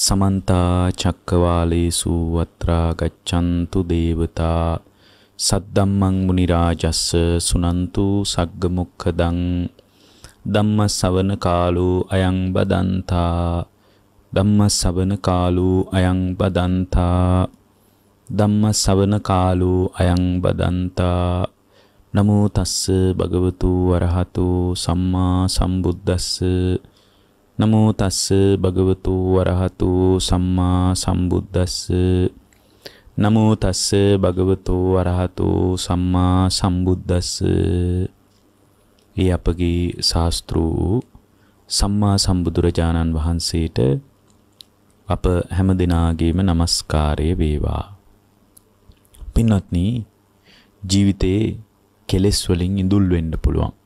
සමන්තා චක්කවාලේසු වත්‍රා ගච්ඡන්තු දේවතා සද්දම්මං මුනි රාජස්ස සුනන්තු සග්ග මොක්ඛදං ධම්ම ශවන කාලෝ අයං බදන්තා ධම්ම ශවන කාලෝ අයං බදන්තා ධම්ම ශවන කාලෝ අයං බදන්තා නමෝ තස්ස භගවතු වරහතු සම්මා සම්බුද්දස්ස නමෝ තස්ස භගවතු වරහතු සම්මා සම්බුද්දස්ස නමෝ තස්ස භගවතු වරහතු සම්මා සම්බුද්දස්ස ඒ අපගේ ශාස්ත්‍රු සම්මා සම්බුදුරජාණන් වහන්සේට අප හැම දෙනාගේම নমස්කාරය වේවා පින්වත්නි ජීවිතේ කෙලෙස් වලින් ඉඳුල් වෙන්න පුළුවන්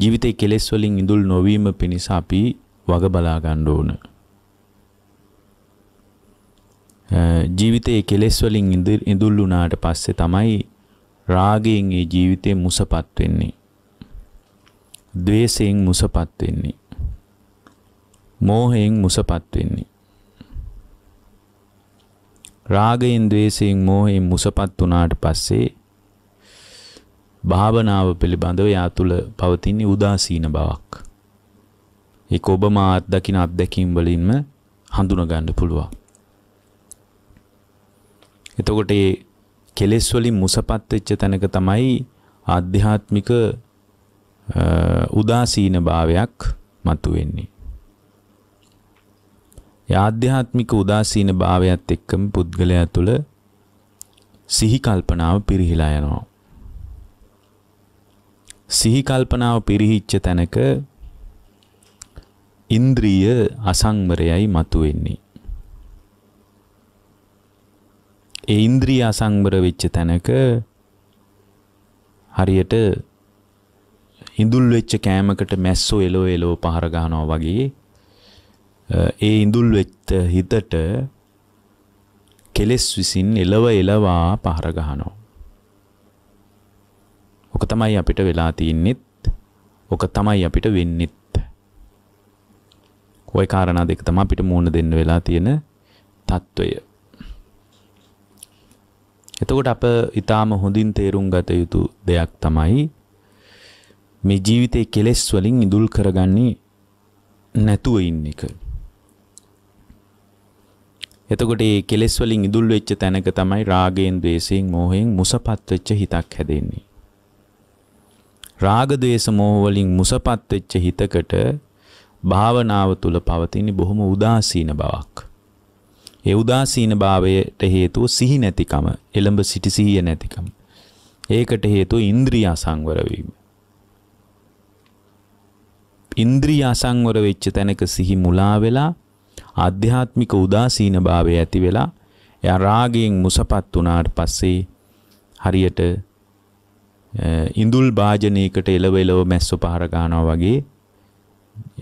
ජීවිතේ කෙලෙස් වලින් ඉඳුල් නොවීම පිණිස අපි වග බලා ගන්න ඕන. ජීවිතයේ කෙලෙස් වලින් ඉඳුල් වුණාට පස්සේ තමයි රාගයෙන් ඒ ජීවිතේ මුසපත් වෙන්නේ. ද්වේෂයෙන් මුසපත් වෙන්නේ. මෝහයෙන් මුසපත් වෙන්නේ. රාගයෙන් ද්වේෂයෙන් මෝහයෙන් මුසපත් වුණාට පස්සේ භාවනාව පිළිබඳව යා තුළ පවතින්නේ උදාසීන බවක්. ඒක ඔබ මාත් දකින අත්දැකීම් වලින්ම හඳුන ගන්න පුළුවන්. එතකොට මේ කෙලෙස් වලින් මුසපත් වෙච්ච තැනක තමයි ආධ්‍යාත්මික උදාසීන භාවයක් මතුවෙන්නේ. ආධ්‍යාත්මික උදාසීන භාවයත් එක්කම පුද්ගලයා තුළ සිහි කල්පනාව පිරිහිලා යනවා. සිහි කල්පනාව පිරිහිච්ච තැනක ඉන්ද්‍රිය අසංවරයයි මතුවෙන්නේ. ඒ ඉන්ද්‍රිය අසංවර වෙච්ච තැනක හරියට ඉඳුල් වෙච්ච කෑමකට මැස්සෝ එලෝ එලෝ පහර ගන්නවා වගේ ඒ ඉඳුල් වෙච්ච හිතට කෙලෙස් විසින් එලව එලවා පහර ගන්නවා. ඕක තමයි අපිට වෙලා තියෙන්නෙත් ඕක තමයි අපිට වෙන්නෙත් ওই කාරණා දෙක තමයි අපිට මූණ දෙන්න වෙලා තියෙන తত্ত্বය එතකොට අප ඊටාම හොඳින් තේරුම් ගත යුතු දෙයක් තමයි මේ ජීවිතේ කෙලෙස් වලින් ඉදුල් කරගන්නේ නැතුව ඉන්න එක. එතකොට මේ කෙලෙස් වලින් ඉදුල් වෙච්ච තැනක තමයි රාගයෙන්, ద్వේෂයෙන්, මෝහයෙන් මුසපත් වෙච්ච හිතක් හැදෙන්නේ. රාග ద్వේස මෝහ වලින් මුසපත් වෙච්ච හිතකට භාවනාව තුල පවතින බොහොම උදාසීන බවක්. ඒ උදාසීන භාවයට හේතුව සිහි නැතිකම, එළඹ සිටි සිහිය නැතිකම. ඒකට හේතුව ඉන්ද්‍රිය අසංවර වීම. ඉන්ද්‍රිය අසංවර වෙච්ච තැනක සිහි මුලා වෙලා ආධ්‍යාත්මික උදාසීන භාවය ඇති වෙලා එයා රාගයෙන් මුසපත් වුණාට පස්සේ හරියට ඉඳුල් භාජනයකට එලව එලව මැස්සෝ පහර ගන්නවා වගේ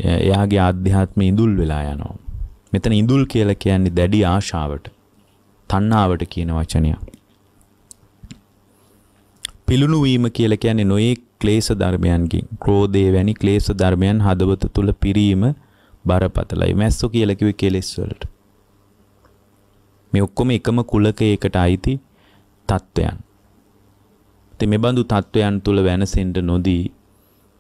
එයාගේ ආධ්‍යාත්මය ඉඳුල් වෙලා යනවා. මෙතන ඉඳුල් කියලා කියන්නේ දැඩි ආශාවට, තණ්හාවට කියන වචනය. පිලුණු වීම කියලා කියන්නේ නොයේ ක්ලේශ ධර්මයන්ගෙන්, ක්‍රෝධය වැනි ක්ලේශ ධර්මයන් හදවත තුල පිරීම බරපතලයි. මැස්සෝ කියලා කිව්වේ කෙලෙස් වලට. මේ ඔක්කොම එකම කුලකයකට අයිති තත්වයන්. ඉතින් මේ බඳු තත්වයන් තුල වෙනසෙන්න නොදී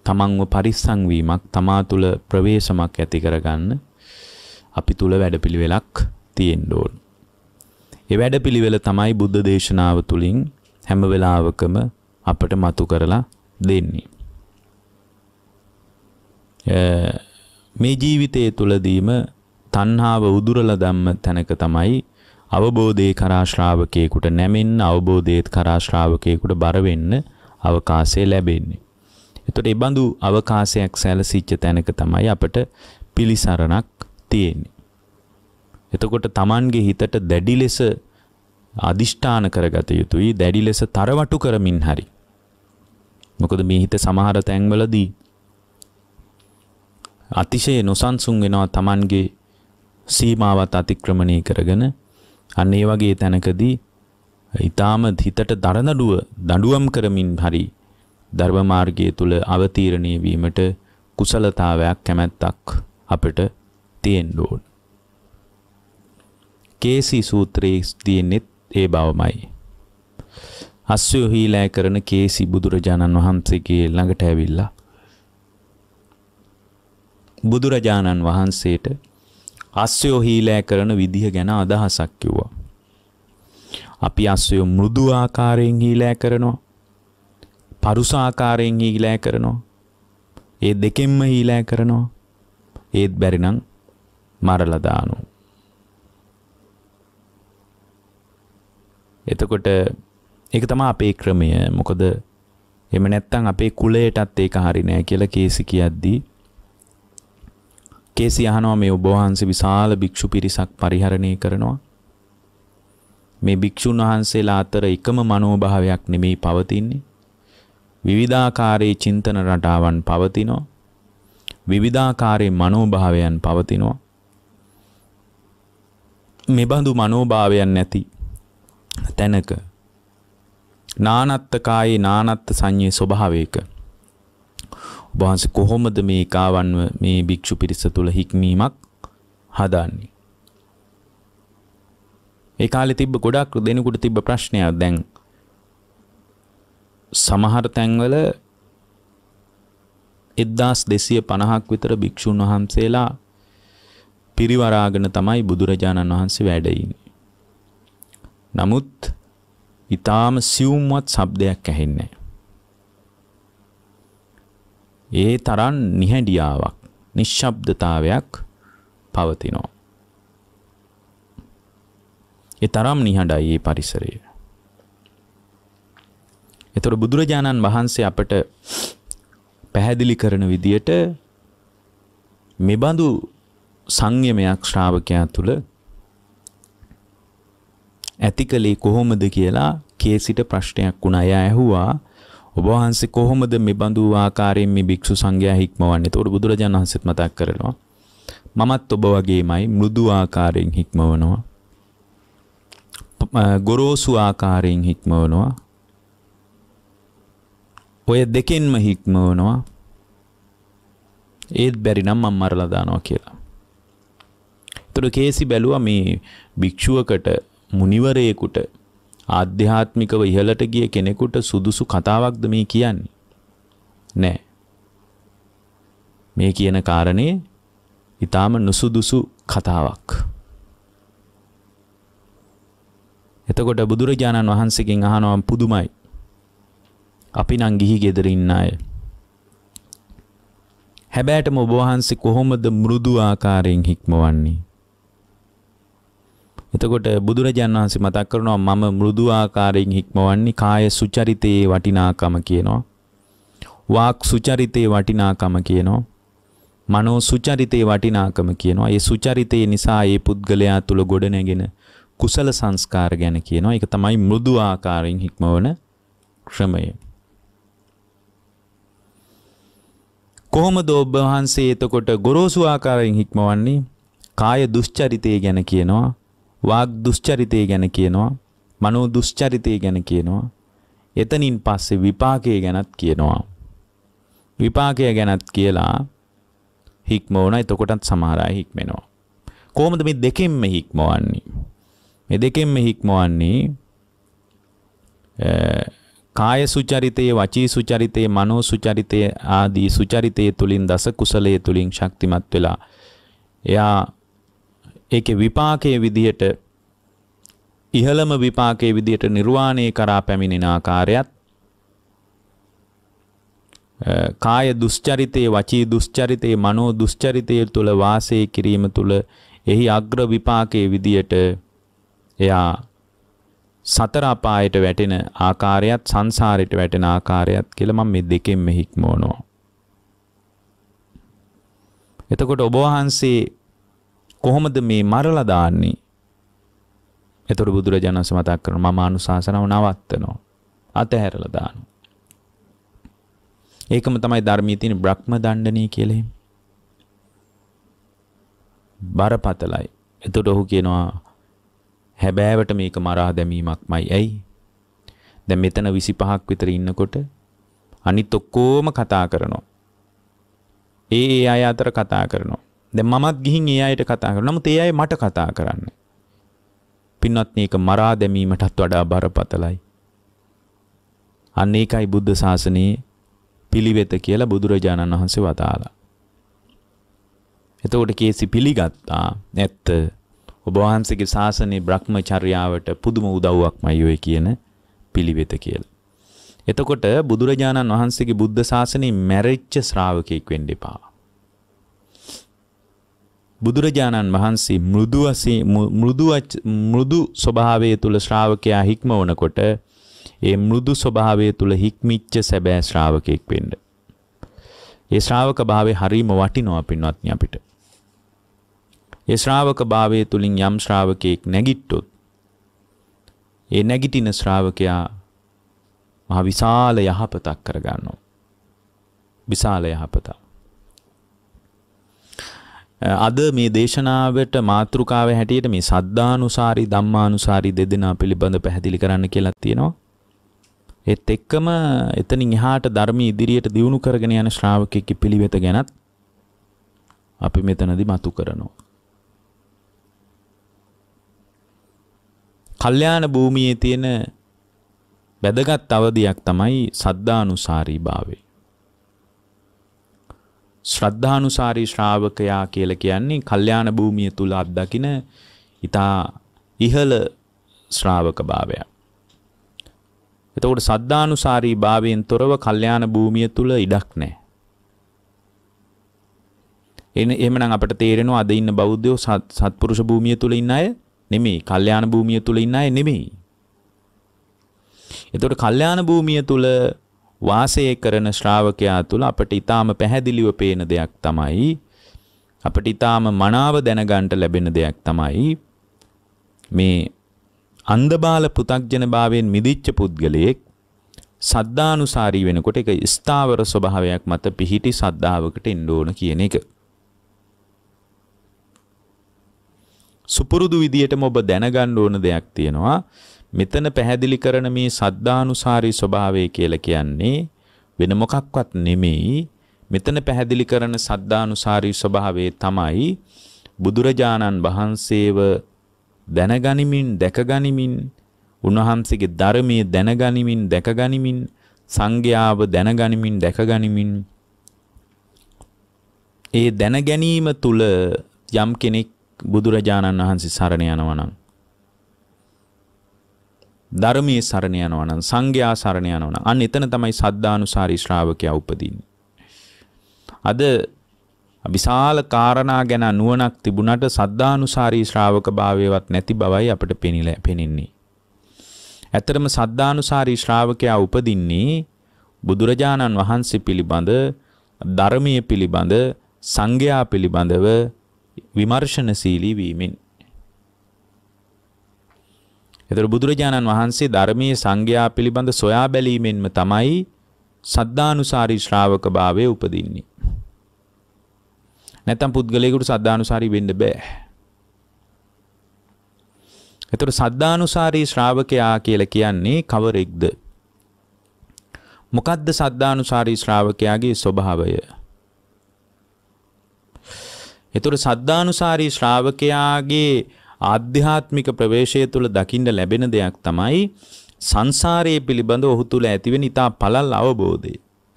තමන්ව පරිස්සම් වීමක් තමා තුල ප්‍රවේශමක් ඇති කරගන්න අපි තුල වැඩපිළිවෙලක් තියෙන්න ඕන. ඒ වැඩපිළිවෙල තමයි බුද්ධ දේශනාව තුලින් හැම වෙලාවකම අපට මතු කරලා දෙන්නේ. මේ ජීවිතයේ තුලදීම තණ්හාව උදුරලා ධම්ම තැනක තමයි අවබෝධයේ කරා ශ්‍රාවකයෙකුට නැමෙන්න අවබෝධයේ කරා ශ්‍රාවකයෙකුට බර වෙන්න අවකාශය ලැබෙන්නේ. එතකොට මේ බඳු අවකාශයක් සැලසිච්ච තැනක තමයි අපට පිලිසරණක් තියෙන්නේ. එතකොට Tamanගේ හිතට දැඩි ලෙස අදිෂ්ඨාන කරගත යුතුයි දැඩි ලෙස තරවටු කරමින් හරි. මොකද මේ හිත සමහර තැන්වලදී අතිශය නොසන්සුන් වෙනවා Tamanගේ සීමාවත් අතික්‍රමණය කරගෙන අන්න ඒ වගේ තැනකදී ඊටාම හිතට දරනඩුව දඬුවම් කරමින් හරි ධර්ම මාර්ගයේ තුල අවතීර්ණය වීමට කුසලතාවයක් කැමැත්තක් අපිට තියෙන්න ඕන. කේසි සූත්‍රයේ තියෙන්නේ ඒ බවමයි. අස්සෝ හීලෑ කරන කේසි බුදුරජාණන් වහන්සේගේ ළඟට ඇවිල්ලා බුදුරජාණන් වහන්සේට අස්සයෝ හීලෑ කරන විදිහ ගැන අදහසක් කිව්වා. අපි අස්සයෝ මෘදු ආකාරයෙන් හීලෑ කරනවා. පරුස ආකාරයෙන් හීලෑ කරනවා. ඒ දෙකෙන්ම හීලෑ කරනවා. ඒත් බැරි නම් මරලා දානවා. එතකොට ඒක තමයි අපේ ක්‍රමය. මොකද එහෙම නැත්නම් අපේ කුලයටත් ඒක හරිනෑ කියලා කේසි කියද්දී කේසි අහනවා මේ ඔබ වහන්සේ විශාල භික්ෂු පිරිසක් පරිහරණය කරනවා. මේ භික්ෂුන් වහන්සේලා අතර එකම මනෝභාවයක් නෙමේ පවතින්නේ. විවිධාකාරයේ චින්තන රටාවන් පවතිනවා. විවිධාකාරයේ මනෝභාවයන් පවතිනවා. මෙබඳු මනෝභාවයන් නැති තැනක නානත්ත කායේ නානත්ත සංයේ ස්වභාවයක වහන්සේ කොහොමද මේ කාවන්ව මේ භික්ෂු පිරිස තුළ හික්මීමක් හදාන්නේ. ඒ කාලේ තිබ්බ ගොඩක් දෙනෙකුට තිබ්බ ප්‍රශ්නයක් දැන් සමහර තැන්වල 1250ක් විතර භික්ෂුන් වහන්සේලා පිරිවරාගෙන තමයි බුදුරජාණන් වහන්සේ වැඩ නමුත් ඊටාම සියුම්වත් ශබ්දයක් ඇහෙන්නේ ඒ තරම් නිහැඩියාවක් නිශ්ශබ්දතාවයක් පවතිනවා. ඒ තරම් නිහඬයි මේ පරිසරය. ඒතර බුදුරජාණන් වහන්සේ අපට පැහැදිලි කරන විදියට මෙබඳු සංයමයක් ශ්‍රාවකයා තුල ඇතිකලේ කොහොමද කියලා කේසිට ප්‍රශ්නයක් වුණා. එයා ඇහුවා ඔබ වහන්සේ කොහොමද මේ බඳු ආකාරයෙන් මේ භික්ෂු සංඝයා හික්මවන්නේ? ඒතකොට බුදුරජාණන් වහන්සේත් මතක් කරනවා. මමත් ඔබ වගේමයි මෘදු ආකාරයෙන් හික්මවනවා. ගොරෝසු ආකාරයෙන් හික්මවනවා. ඔය දෙකෙන්ම හික්මවනවා. ඒත් බැරි නම් මම මරලා දානවා කියලා. ඒතකොට කේසි බැලුවා මේ භික්ෂුවකට මුනිවරයෙකුට ආධ්‍යාත්මිකව ඉහළට ගිය කෙනෙකුට සුදුසු කතාවක්ද මේ කියන්නේ? නෑ. මේ කියන කාරණේ ඊටාම නුසුදුසු කතාවක්. එතකොට බුදුරජාණන් වහන්සේගෙන් අහනවා පුදුමයි. අපි නම් ගිහි ගෙදර ඉන්න අය. හැබෑටම ඔබ වහන්සේ කොහොමද මෘදු ආකාරයෙන් හික්මවන්නේ? එතකොට බුදුරජාණන් වහන්සේ මතක් කරනවා මම මෘදු ආකාරයෙන් හික්මවන්නේ කාය සුචරිතයේ වටිනාකම කියනවා. වාක් සුචරිතයේ වටිනාකම කියනවා. මනෝ සුචරිතයේ වටිනාකම කියනවා. ඒ සුචරිතය නිසා ඒ පුද්ගලයා තුල ගොඩනැගෙන කුසල සංස්කාර ගැන කියනවා. ඒක තමයි මෘදු ආකාරයෙන් හික්මවන ක්‍රමය. කොහොමද ඔබ වහන්සේ එතකොට ගොරෝසු ආකාරයෙන් හික්මවන්නේ? කාය දුස්චරිතය ගැන කියනවා. වාග් දුෂ්චරිතය ගැන කියනවා මනෝ දුෂ්චරිතය ගැන කියනවා එතනින් පස්සේ විපාකය ගැනත් කියනවා විපාකය ගැනත් කියලා හික්ම වුණා එතකොටත් සමහර අය හික්මෙනවා කොහොමද මේ දෙකෙන්ම හික්මවන්නේ මේ දෙකෙන්ම හික්මවන්නේ කාය සුචරිතයේ වචී සුචරිතයේ මනෝ සුචරිතයේ ආදී සුචරිතයේ තුලින් දස කුසලයේ තුලින් ශක්තිමත් වෙලා එයා ඒකේ විපාකයේ විදියට ඉහළම විපාකයේ විදියට නිර්වාණය කරා පැමිණෙන ආකාරයත් කාය දුස්චරිතයේ වචී දුස්චරිතයේ මනෝ දුස්චරිතයේ තුල වාසය කිරීම තුල එහි අග්‍ර විපාකයේ විදියට එයා සතර අපායට වැටෙන ආකාරයත් සංසාරයට වැටෙන ආකාරයත් කියලා මම මේ දෙකෙන් මෙහික්මවනවා. එතකොට ඔබ වහන්සේ කොහොමද මේ මරලා දාන්නේ? එතකොට බුදුරජාණන් වහන්සේ මතක් කරනවා මම අනුශාසනාව නවත්තනවා. අතහැරලා දානවා. ඒකම තමයි ධර්මයේ තියෙන බ්‍රහ්ම දණ්ඩනී කියලා එහෙම. බරපතලයි. එතකොට ඔහු කියනවා හැබෑවට මේක මරා දැමීමක්මයි. ඇයි? දැන් මෙතන 25ක් විතර ඉන්නකොට අනිත් ඔක්කොම කතා කරනවා. ඒ ඒ අය අතර කතා කරනවා. දැ මත් ගිහින් ඒ අයට කතා කර නමු ඒ අයි මට කතා කරන්න. පින්වත් ඒක මරා දැමීමටත් වඩා බරපතලයි. අන්න ඒකයි බුද්ධ ශාසනයේ පිළිවෙත කියලා බුදුරජාණන් වහන්සේ වදාලා. එතකොට කේසි පිළිගත්තා නැත්ත ඔබ වහන්සේගේ ශාසනයේ භ්‍රමචර්යාවට පුදුම උදව්වක්මයි ඔය කියන පිළිවෙත කියලා. එතකොට බුදුරජාණන් වහන්සේගේ බුද්ධ ශාසනයේ මැරිච්ච ශ්‍රාවකෙක් වෙන්න එපා. බුදුරජාණන් වහන්සේ මෘදු මෘදු මෘදු ස්වභාවය තුල ශ්‍රාවකයා හික්මවනකොට ඒ මෘදු ස්වභාවය තුල හික්මිච්ච සැබෑ ශ්‍රාවකෙක් වෙන්න. ඒ ශ්‍රාවක භාවය හරීම වටිනවා පින්වත්නි අපිට. ඒ ශ්‍රාවක භාවය තුලින් යම් ශ්‍රාවකෙක් නැගිට්ටොත් ඒ නැගිටින ශ්‍රාවකයා මහ විශාල යහපතක් කරගන්නවා. විශාල යහපතක්. අද මේ දේශනාවට මාතෘකාව හැටියට මේ සද්ධානුසාරි ධම්මානුසාරි දෙදෙනා පිළිබඳ පැහැදිලි කරන්න කියලා තියෙනවා. ඒත් එක්කම එතනින් එහාට ධර්ම ඉදිරියට දියුණු කරගෙන යන ශ්‍රාවකෙක්ගේ පිළිවෙත ගැනත් අපි මෙතනදී මතු කරනවා. කල්යාණ භූමියේ තියෙන වැදගත් අවධියක් තමයි සද්ධානුසාරී භාවය. ශ්‍රද්ධානුසාරී ශ්‍රාවකයා කියලා කියන්නේ කල්යාණ භූමිය තුල අත්දකින ඊතා ඉහළ ශ්‍රාවක භාවයක්. එතකොට සද්ධානුසාරී භාවයෙන් තොරව කල්යාණ භූමිය තුල ඉඩක් නැහැ. එන එහෙමනම් අපිට තේරෙනවා අද ඉන්න බෞද්ධයෝ සත්පුරුෂ භූමිය තුල ඉන්න අය නෙමෙයි, කල්යාණ භූමිය තුල ඉන්න අය නෙමෙයි. එතකොට කල්යාණ භූමිය තුල වාසය කරන ශ්‍රාවකයා තුළ අපට ඊටාම පැහැදිලිව පේන දෙයක් තමයි අපට ඊටාම මනාව දැනගන්න ලැබෙන දෙයක් තමයි මේ අන්ධබාල පෘ탁ජනභාවයෙන් මිදිච්ච පුද්ගලයෙක් සද්ධානුසාරී වෙනකොට ඒක ස්ථාවර ස්වභාවයක් මත පිහිටි සද්ධාවකට එන්න ඕන කියන එක. සුපුරුදු විදියටම ඔබ දැනගන්න ඕන දෙයක් තියෙනවා මෙතන පැහැදිලි කරන මේ සද්ධානුසාරී ස්වභාවය කියලා කියන්නේ වෙන මොකක්වත් නෙමෙයි මෙතන පැහැදිලි කරන සද්ධානුසාරී ස්වභාවයේ තමයි බුදුරජාණන් වහන්සේව දැනගනිමින් දැකගනිමින් උන්වහන්සේගේ ධර්මයේ දැනගනිමින් දැකගනිමින් සංඝයාව දැනගනිමින් දැකගනිමින් ඒ දැන ගැනීම තුල යම් කෙනෙක් බුදුරජාණන් වහන්සේ සරණ යනවා නම් ධර්මයේ සරණ යනවා නම් සංඝයා සරණ යනවා නම් අන්න එතන තමයි සද්ධානුසාරී ශ්‍රාවකයා උපදින්නේ. අද විශාල කාරණා ගැන නුවණක් තිබුණට සද්ධානුසාරී ශ්‍රාවක භාවයවත් නැති බවයි අපට පෙනෙන්නේ. ඇත්තටම සද්ධානුසාරී ශ්‍රාවකයා උපදින්නේ බුදුරජාණන් වහන්සේ පිළිබඳ ධර්මයේ පිළිබඳ සංඝයා පිළිබඳව විමර්ශනශීලී වීමෙන් එතකොට බුදුරජාණන් වහන්සේ ධර්මයේ සංග්‍රහ පිළිබඳ සොයා බැලීමෙන්ම තමයි සද්ධානුසාරී ශ්‍රාවක භාවය උපදින්නේ. නැත්තම් පුද්ගලයෙකුට සද්ධානුසාරී වෙන්න බෑ. එතකොට සද්ධානුසාරී ශ්‍රාවකයා කියලා කියන්නේ කවරෙක්ද? මොකද්ද සද්ධානුසාරී ශ්‍රාවකයාගේ ස්වභාවය? එතකොට සද්ධානුසාරී ශ්‍රාවකයාගේ ආධ්‍යාත්මික ප්‍රවේශය තුළ දකින්න ලැබෙන දෙයක් තමයි සංසාරයේ පිළිබඳ ඔහු තුළ ඇතිවෙන ඉතා පළල් අවබෝධය.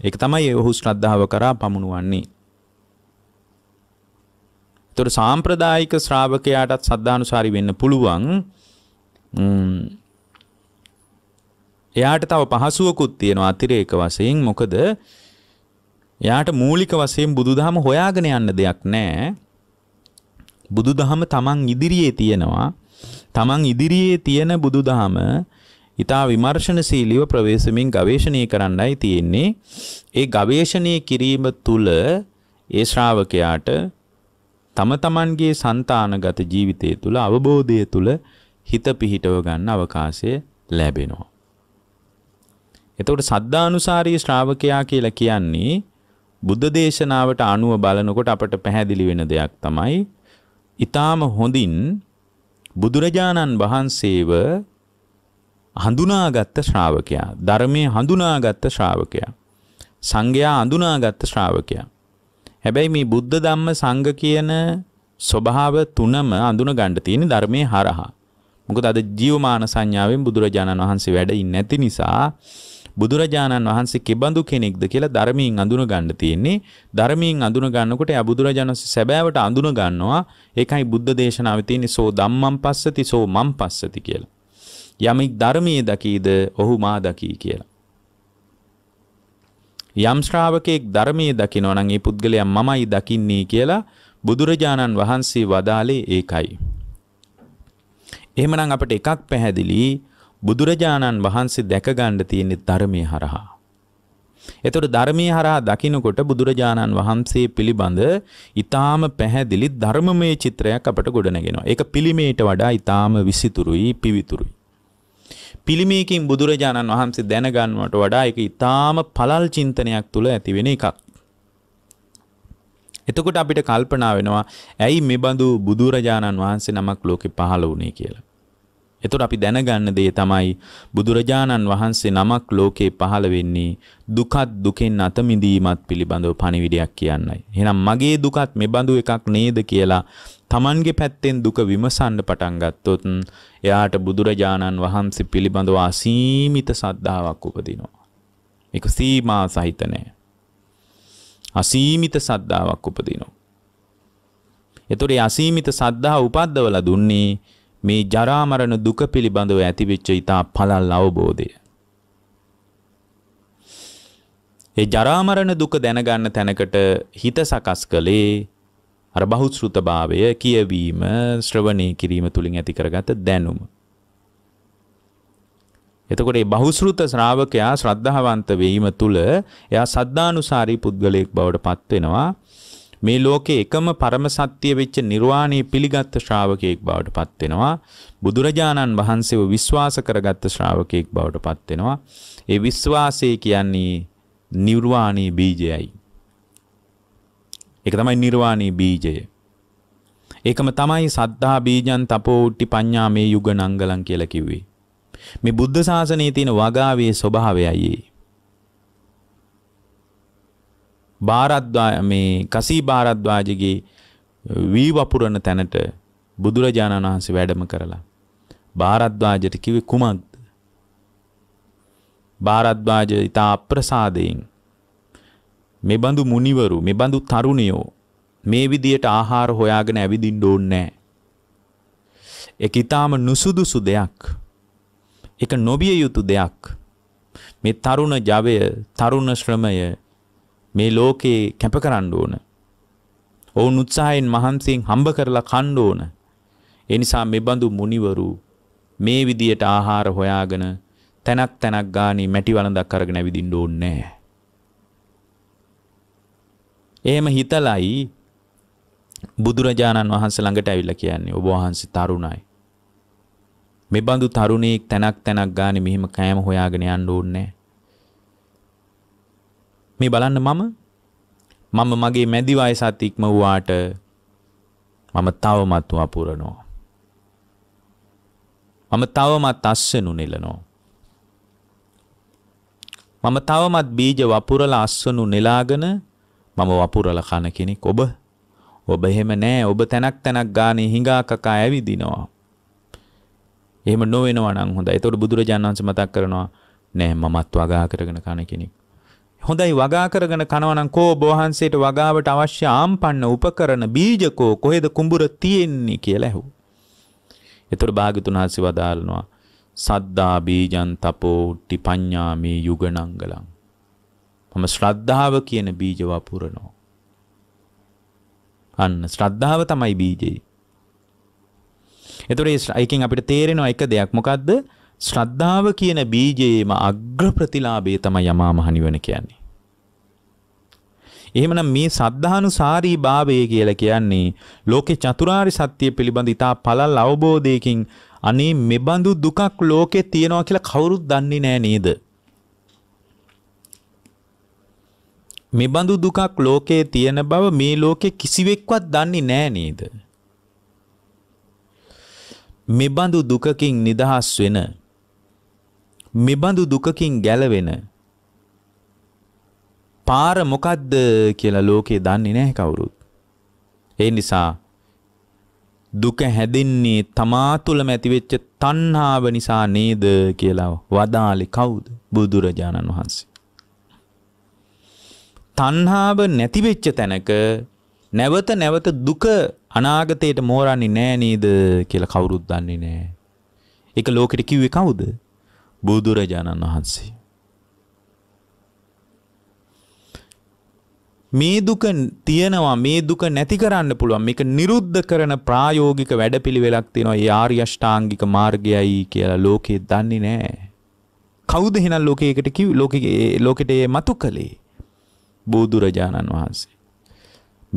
ඒක තමයි ඔහු ශ්‍රද්ධාව කරා පමුණුවන්නේ. තොට සාම්ප්‍රදායික ශ්‍රාවකයාටත් සද්ධානුසාරි වෙන්න පුළුවන් එයාට තව පහසුවකුත් තියෙනවා අතිරේක වශයෙන් මොකද එයාට මූලික වශයෙන් බුදුදහම හොයාගෙන යන්න දෙයක් නැහැ බුදුදහම තමන් ඉදිරියේ තියෙනවා තමන් ඉදිරියේ තියෙන බුදුදහම ඊතා විමර්ශනශීලීව ප්‍රවේශමින් ගවේෂණය කරන්නයි තියෙන්නේ ඒ ගවේෂණය කිරීම තුළ ඒ ශ්‍රාවකයාට තම තමන්ගේ సంతානගත ජීවිතය තුළ අවබෝධය තුළ හිත පිහිටව ගන්න අවකාශය ලැබෙනවා එතකොට සද්ධානුසාරී ශ්‍රාවකයා කියලා කියන්නේ බුද්ධ දේශනාවට අනුව බලනකොට අපට පැහැදිලි වෙන දෙයක් තමයි ඊටාම හොඳින් බුදුරජාණන් වහන්සේව හඳුනාගත්ත ශ්‍රාවකයා ධර්මයේ හඳුනාගත්ත ශ්‍රාවකයා සංඝයා හඳුනාගත්ත ශ්‍රාවකයා හැබැයි මේ බුද්ධ ධම්ම සංඝ කියන ස්වභාව තුනම අඳුන ගන්න තියෙන ධර්මයේ හරහා මොකද අද ජීවමාන සංඥාවෙන් බුදුරජාණන් වහන්සේ වැඩ ඉන්නේ නැති නිසා බුදුරජාණන් වහන්සේ කෙබඳු කෙනෙක්ද කියලා ධර්මයෙන් අඳුන ගන්න තියෙන්නේ. ධර්මයෙන් අඳුන ගන්නකොට එයා බුදුරජාණන් සැබෑවට අඳුන ගන්නවා. ඒකයි බුද්ධ දේශනාවේ තියෙන්නේ සෝ ධම්මං පස්සති සෝ මං පස්සති කියලා. යමෙක් ධර්මයේ දකීද ඔහු මා දකී කියලා. යම් ශ්‍රාවකෙක් ධර්මයේ දකිනවා නම් ඒ පුද්ගලයා මමයි දකින්නේ කියලා බුදුරජාණන් වහන්සේ වදාලේ ඒකයි. එහෙමනම් අපිට එකක් පැහැදිලි බුදුරජාණන් වහන්සේ දැකගන්න තියෙන්නේ ධර්මයේ හරහා. එතකොට ධර්මයේ හරහා දකින්නකොට බුදුරජාණන් වහන්සේ පිළිබඳ ඊටාම පැහැදිලි ධර්මමය චිත්‍රයක් අපට ගොඩනගෙනවා. ඒක පිළිමේට වඩා ඊටාම විසිතුරුයි පිවිතුරුයි. පිළිමේකින් බුදුරජාණන් වහන්සේ දැනගන්නවට වඩා ඒක ඊටාම පළල් චින්තනයක් තුල ඇතිවෙන එකක්. එතකොට අපිට කල්පනා වෙනවා ඇයි මේ බඳු බුදුරජාණන් වහන්සේ නමක් ලෝකේ පහළ වුණේ කියලා. එතකොට අපි දැනගන්න දේ තමයි බුදුරජාණන් වහන්සේ නමක් ලෝකේ පහළ වෙන්නේ දුකත් දුකෙන් අත මිදීමත් පිළිබඳව පණිවිඩයක් කියන්නයි. එහෙනම් මගේ දුකත් මේ බඳු එකක් නේද කියලා Tamanගේ පැත්තෙන් දුක විමසන්න පටන් ගත්තොත් එයාට බුදුරජාණන් වහන්සේ පිළිබඳව අසීමිත සද්ධාාවක් උපදිනවා. ඒක සීමා සහිත නෑ. අසීමිත සද්ධාාවක් උපදිනවා. එතකොට අසීමිත සද්ධා උපද්දවලා දුන්නේ මේ ජරා මරණ දුක පිළිබඳව ඇතිවෙච්ච ඊතා පළල් අවබෝධය. ඒ ජරා මරණ දුක දැනගන්න තැනකට හිත සකස් කළේ අර බහුශෘතභාවය කියවීම ශ්‍රවණය කිරීම තුලින් ඇති කරගත දැනුම. එතකොට මේ බහුශෘත ශ්‍රාවකයා ශ්‍රද්ධාවන්ත වීම තුල එයා සද්ධානුසාරී පුද්ගලයෙක් බවට පත් වෙනවා. මේ ලෝකේ එකම පරම සත්‍ය වෙච්ච නිර්වාණය පිළිගත් ශ්‍රාවකයෙක් බවට පත් වෙනවා. බුදුරජාණන් වහන්සේව විශ්වාස කරගත් ශ්‍රාවකයෙක් බවට පත් වෙනවා. ඒ විශ්වාසය කියන්නේ නිර්වාණී බීජයයි. ඒක තමයි නිර්වාණී බීජය. ඒකම තමයි සද්ධා බීජං තපෝ උට්ටි පඤ්ඤා මේ යුග නංගලං කියලා කිව්වේ. මේ බුද්ධ ශාසනයේ තියෙන වගාවේ ස්වභාවයයි ඒ. බාරද්වා මේ කසී බාරද්වාජගේ වී වපුරන තැනට බුදුරජාණන් වහන්සේ වැඩම කරලා බාරද්වාජට කිව්වේ කුමක්ද? බාරද්වාජ ඊතා අප්‍රසාදයෙන් මෙබඳු මුනිවරු මෙබඳු තරුණියෝ මේ විදියට ආහාර හොයාගෙන ඇවිදින්න ඕනේ නැහැ. ඒක ඊටාම නුසුදුසු දෙයක්. ඒක නොබිය යුතු දෙයක්. මේ තරුණ ජවය, තරුණ ශ්‍රමය මේ ලෝකේ කැප කරන්න ඕන. ඔවුන් උත්සාහයෙන් මහන්සියෙන් හම්බ කරලා කන්න ඕන. ඒ නිසා මේ බඳු මුනිවරු මේ විදියට ආහාර හොයාගෙන තැනක් තැනක් ගානේ මැටි වළඳක් අරගෙන ඇවිදින්න ඕනේ නැහැ. එහෙම හිතලයි බුදුරජාණන් වහන්සේ ළඟට ඇවිල්ලා කියන්නේ ඔබ වහන්සේ තරුණයි. මේ බඳු තරුණෙක් තැනක් තැනක් ගානේ මෙහෙම කෑම හොයාගෙන යන්න ඕනේ නැහැ. මේ බලන්න මම මම මගේ මැදි වයසත් ඉක්ම වූාට මම තවමත් වපුරනෝ. මම තවමත් අස්සනු නෙලනෝ. මම තවමත් බීජ වපුරල අස්සනු නෙලාගෙන මම වපුරල කන කෙනෙක් ඔබ ඔබ එහෙම නෑ ඔබ තැනක් තැනක් ගානේ හිඟාකකා ඇවිදිනවා. එහෙම නොවෙනවා නම් හොඳයි. ඒතකොට බුදුරජාණන් වහන්සේ මතක් කරනවා නෑ මමත් වගා කරගෙන කන කෙනෙක්. හොඳයි වගා කරගෙන කනවනම් කෝ බෝහන්සේට වගාවට අවශ්‍ය ආම්පන්න උපකරණ බීජකෝ කොහෙද කුඹුර තියෙන්නේ කියලා ඇහුවා. එතකොට භාග්‍යතුන් හස්සේ වදාළනවා සද්දා බීජං තපෝ ටි පඤ්ඤා මේ යුගණංගලං. මම ශ්‍රද්ධාව කියන බීජ වපුරනවා. අන්න ශ්‍රද්ධාව තමයි බීජේ. එතකොට ඒකෙන් අපිට තේරෙනවා එක දෙයක් මොකද්ද? ශ්‍රද්ධාව කියන බීජයේම අග්‍ර ප්‍රතිලාභය තමයි යමා මහ නිවන කියන්නේ. එහෙමනම් මේ සද්ධානුසාරී භාවය කියලා කියන්නේ ලෝකේ චතුරාර්ය සත්‍ය පිළිබඳ ඉතා පළල් අවබෝධයකින් අනේ මෙබඳු දුකක් ලෝකේ තියෙනවා කියලා කවුරුත් දන්නේ නෑ නේද? මෙබඳු දුකක් ලෝකේ තියෙන බව මේ ලෝකේ කිසිවෙක්වත් දන්නේ නෑ නේද? මෙබඳු දුකකින් නිදහස් වෙන මෙබඳු දුකකින් ගැලවෙන පාර මොකද්ද කියලා ලෝකේ දන්නේ නැහැ කවුරුත්. ඒ නිසා දුක හැදෙන්නේ තමා තුළම ඇතිවෙච්ච තණ්හාව නිසා නේද කියලා වදාලේ කවුද? බුදුරජාණන් වහන්සේ. තණ්හාව නැති වෙච්ච තැනක නැවත නැවත දුක අනාගතයට මෝරන්නේ නෑ නේද කියලා කවුරුත් දන්නේ නෑ. ඒක ලෝකෙට කිව්වේ කවුද? බුදුරජාණන් වහන්සේ. මේ දුක තියෙනවා මේ දුක නැති කරන්න පුළුවන් මේක නිරුද්ධ කරන ප්‍රායෝගික වැඩපිළිවෙලක් තියෙනවා ඒ ආර්ය අෂ්ටාංගික මාර්ගයයි කියලා ලෝකේ දන්නේ නැහැ. කවුද එහෙනම් ලෝකයකට කිව් ලෝකේ ලෝකෙට ඒ මතු කළේ? බුදුරජාණන් වහන්සේ.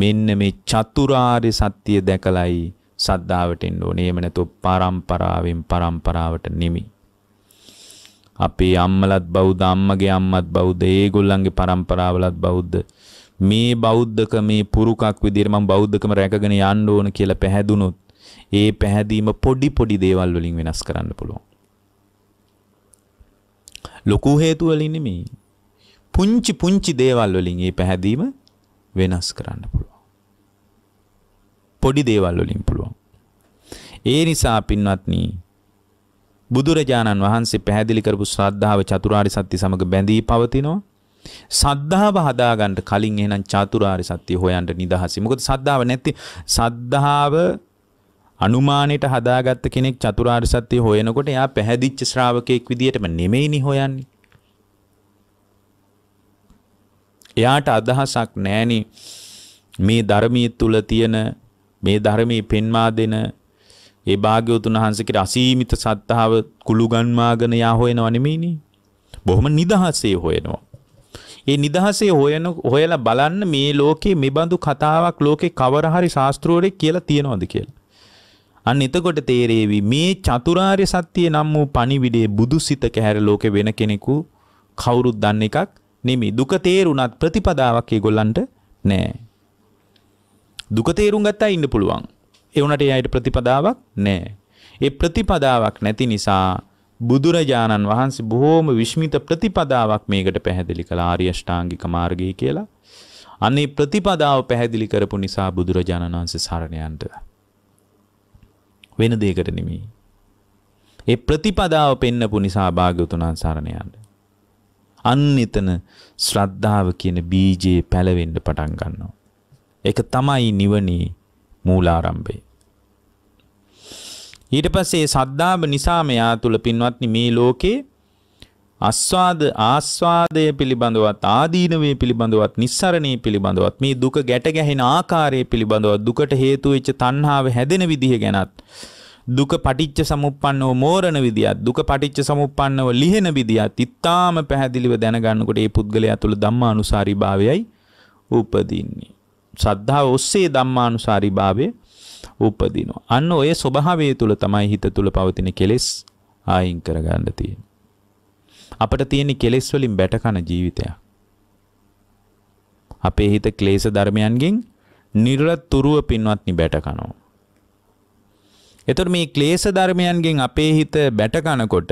මෙන්න මේ චතුරාර්ය සත්‍ය දැකලයි සද්ධාවට එන්න ඕනේ. එහෙම නැත්නම් පරම්පරාවෙන් පරම්පරාවට නිමි. අපේ අම්මලත් බෞද්ධ අම්මගේ අම්මත් බෞද්ධ ඒගොල්ලන්ගේ પરම්පරාවලත් බෞද්ධ මේ බෞද්ධකමේ පුරුකක් විදිහට මම බෞද්ධකම රැකගෙන යන්න ඕන කියලා පැහැදුනොත් ඒ පැහැදීම පොඩි පොඩි දේවල් වලින් වෙනස් කරන්න පුළුවන්. ලොකු හේතු වලින් නෙමෙයි. පුංචි පුංචි දේවල් වලින් මේ පැහැදීම වෙනස් කරන්න පුළුවන්. පොඩි දේවල් වලින් පුළුවන්. ඒ නිසා පින්වත්නි බුදුරජාණන් වහන්සේ පැහැදිලි කරපු ශ්‍රද්ධාව චතුරාර්ය සත්‍ය සමග බැඳී පවතිනවා. සද්ධාව හදාගන්න කලින් එහෙනම් චතුරාර්ය සත්‍ය හොයන්න නිදහසයි. මොකද සද්ධාව නැති සද්ධාව අනුමානයට හදාගත්ත කෙනෙක් චතුරාර්ය සත්‍ය හොයනකොට එයා පැහැදිච්ච ශ්‍රාවකෙක් විදියටම නෙමෙයිනි හොයන්නේ. එයාට අදහසක් නැහෙනි මේ ධර්මයේ තුල තියෙන මේ ධර්මයේ පෙන්වා දෙන ඒ භාග්‍යවතුන් වහන්සේගේ අසීමිත සත්තාව කුළුගන්වාගෙන යා හොයනව නෙමෙයිනේ. බොහොම නිදහසේ හොයනවා. ඒ නිදහසේ හොයන හොයලා බලන්න මේ ලෝකේ මෙබඳු කතාවක් ලෝකේ කවර හරි ශාස්ත්‍රෝරේ කියලා තියනවද කියලා. අන්න එතකොට තේරේවි මේ චතුරාර්ය සත්‍යය නම් වූ පණිවිඩයේ බුදුසිතක හැර ලෝකේ වෙන කෙනෙකු කවුරුත් දන්න එකක් නෙමෙයි. දුක තේරුණත් ප්‍රතිපදාවක් ඒගොල්ලන්ට නෑ. දුක තේරුම් ගත්තා ඉන්න පුළුවන්. ඒ උනට ඒ අයට ප්‍රතිපදාවක් නැහැ. ඒ ප්‍රතිපදාවක් නැති නිසා බුදුරජාණන් වහන්සේ බොහෝම විශ්මිත ප්‍රතිපදාවක් මේකට පැහැදිලි කළා ආර්ය ෂ්ටාංගික මාර්ගය කියලා. අනේ ප්‍රතිපදාව පැහැදිලි කරපු නිසා බුදුරජාණන් වහන්සේ සරණ යන්න. වෙන දෙයකට නෙමෙයි. ඒ ප්‍රතිපදාව පෙන්නපු නිසා භාග්‍යවතුන් සරණ යන්න. අන්න එතන ශ්‍රද්ධාව කියන බීජේ පැලවෙන්න පටන් ගන්නවා. ඒක තමයි නිවනේ මූලාරම්භය. ඊට පස්සේ සද්ධාව නිසා මෙයා තුල පින්වත්නි මේ ලෝකේ අස්වාද ආස්වාදය පිළිබඳවත් ආදීනවේ පිළිබඳවත් නිස්සරණයේ පිළිබඳවත් මේ දුක ගැට ගැහෙන ආකාරය පිළිබඳවත් දුකට හේතු වෙච්ච තණ්හාව හැදෙන විදිහ ගැනත් දුක පටිච්ච සමුප්පන්නව මෝරණ විදියත් දුක පටිච්ච සමුප්පන්නව ලිහෙන විදියත් ඉතාම පැහැදිලිව දැනගන්නකොට ඒ පුද්ගලයා තුළ ධම්මානුසාරී භාවයයි උපදින්නේ සද්ධාව ඔස්සේ ධම්මානුසාරී භාවය උපදිනවා. අන්න ඔය ස්වභාවය තුල තමයි හිත තුල පවතින කෙලෙස් ආයින් කරගන්න තියෙන්නේ. අපිට තියෙන කෙලෙස් වලින් බැටකන ජීවිතයක්. අපේ හිත ක්ලේශ ධර්මයන්ගෙන් නිර්ලතුරුව පින්වත්නි බැටකනවා. එතකොට මේ ක්ලේශ ධර්මයන්ගෙන් අපේ හිත බැටකනකොට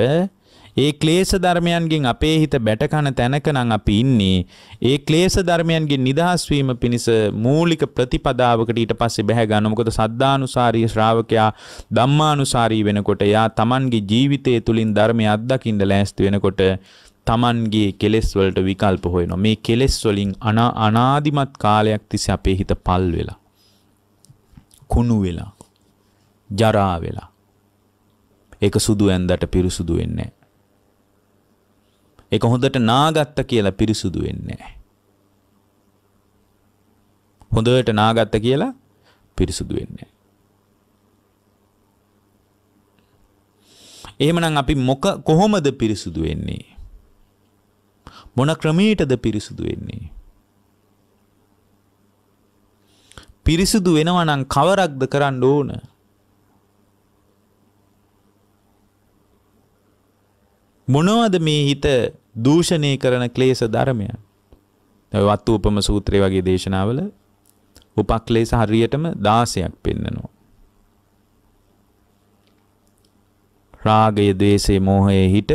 ඒ ක්ලේශ ධර්මයන්ගෙන් අපේ හිත බැටකන තැනක නම් අපි ඉන්නේ. ඒ ක්ලේශ ධර්මයන්ගෙන් නිදහස් වීම පිණිස මූලික ප්‍රතිපදාවකට ඊට පස්සේ බැහැ ගන්න. මොකද සද්ධානුසාරී ශ්‍රාවකයා ධම්මානුසාරී වෙනකොට එයා Tamanගේ ජීවිතය තුලින් ධර්මය අත්දකින්න ලෑස්ති වෙනකොට Tamanගේ කෙලෙස් වලට විකල්ප හොයනවා. මේ කෙලෙස් වලින් අනාදිමත් කාලයක් තිස්සේ අපේ හිත පල් වෙලා කුණු වෙලා ජරා වෙලා ඒක සුදු ඇන්දට පිරිසුදු වෙන්නේ ඒක හොඳට නාගත්ත කියලා පිරිසුදු වෙන්නේ නැහැ. හොඳට නාගත්ත කියලා පිරිසුදු වෙන්නේ එහෙමනම් අපි මොක කොහොමද පිරිසුදු වෙන්නේ? මොන ක්‍රමයකටද පිරිසුදු වෙන්නේ? පිරිසුදු වෙනවා නම් කවරක්ද කරන්න ඕන? මොනවද මේ හිත දූෂණය කරන ක්ලේශ ධර්මයන්. දැන් වත්තු උපම සූත්‍රය වගේ දේශනාවල උපක්ලේශ හරියටම 16ක් පෙන්නනවා. රාගය, ద్వේෂය, මෝහය හිට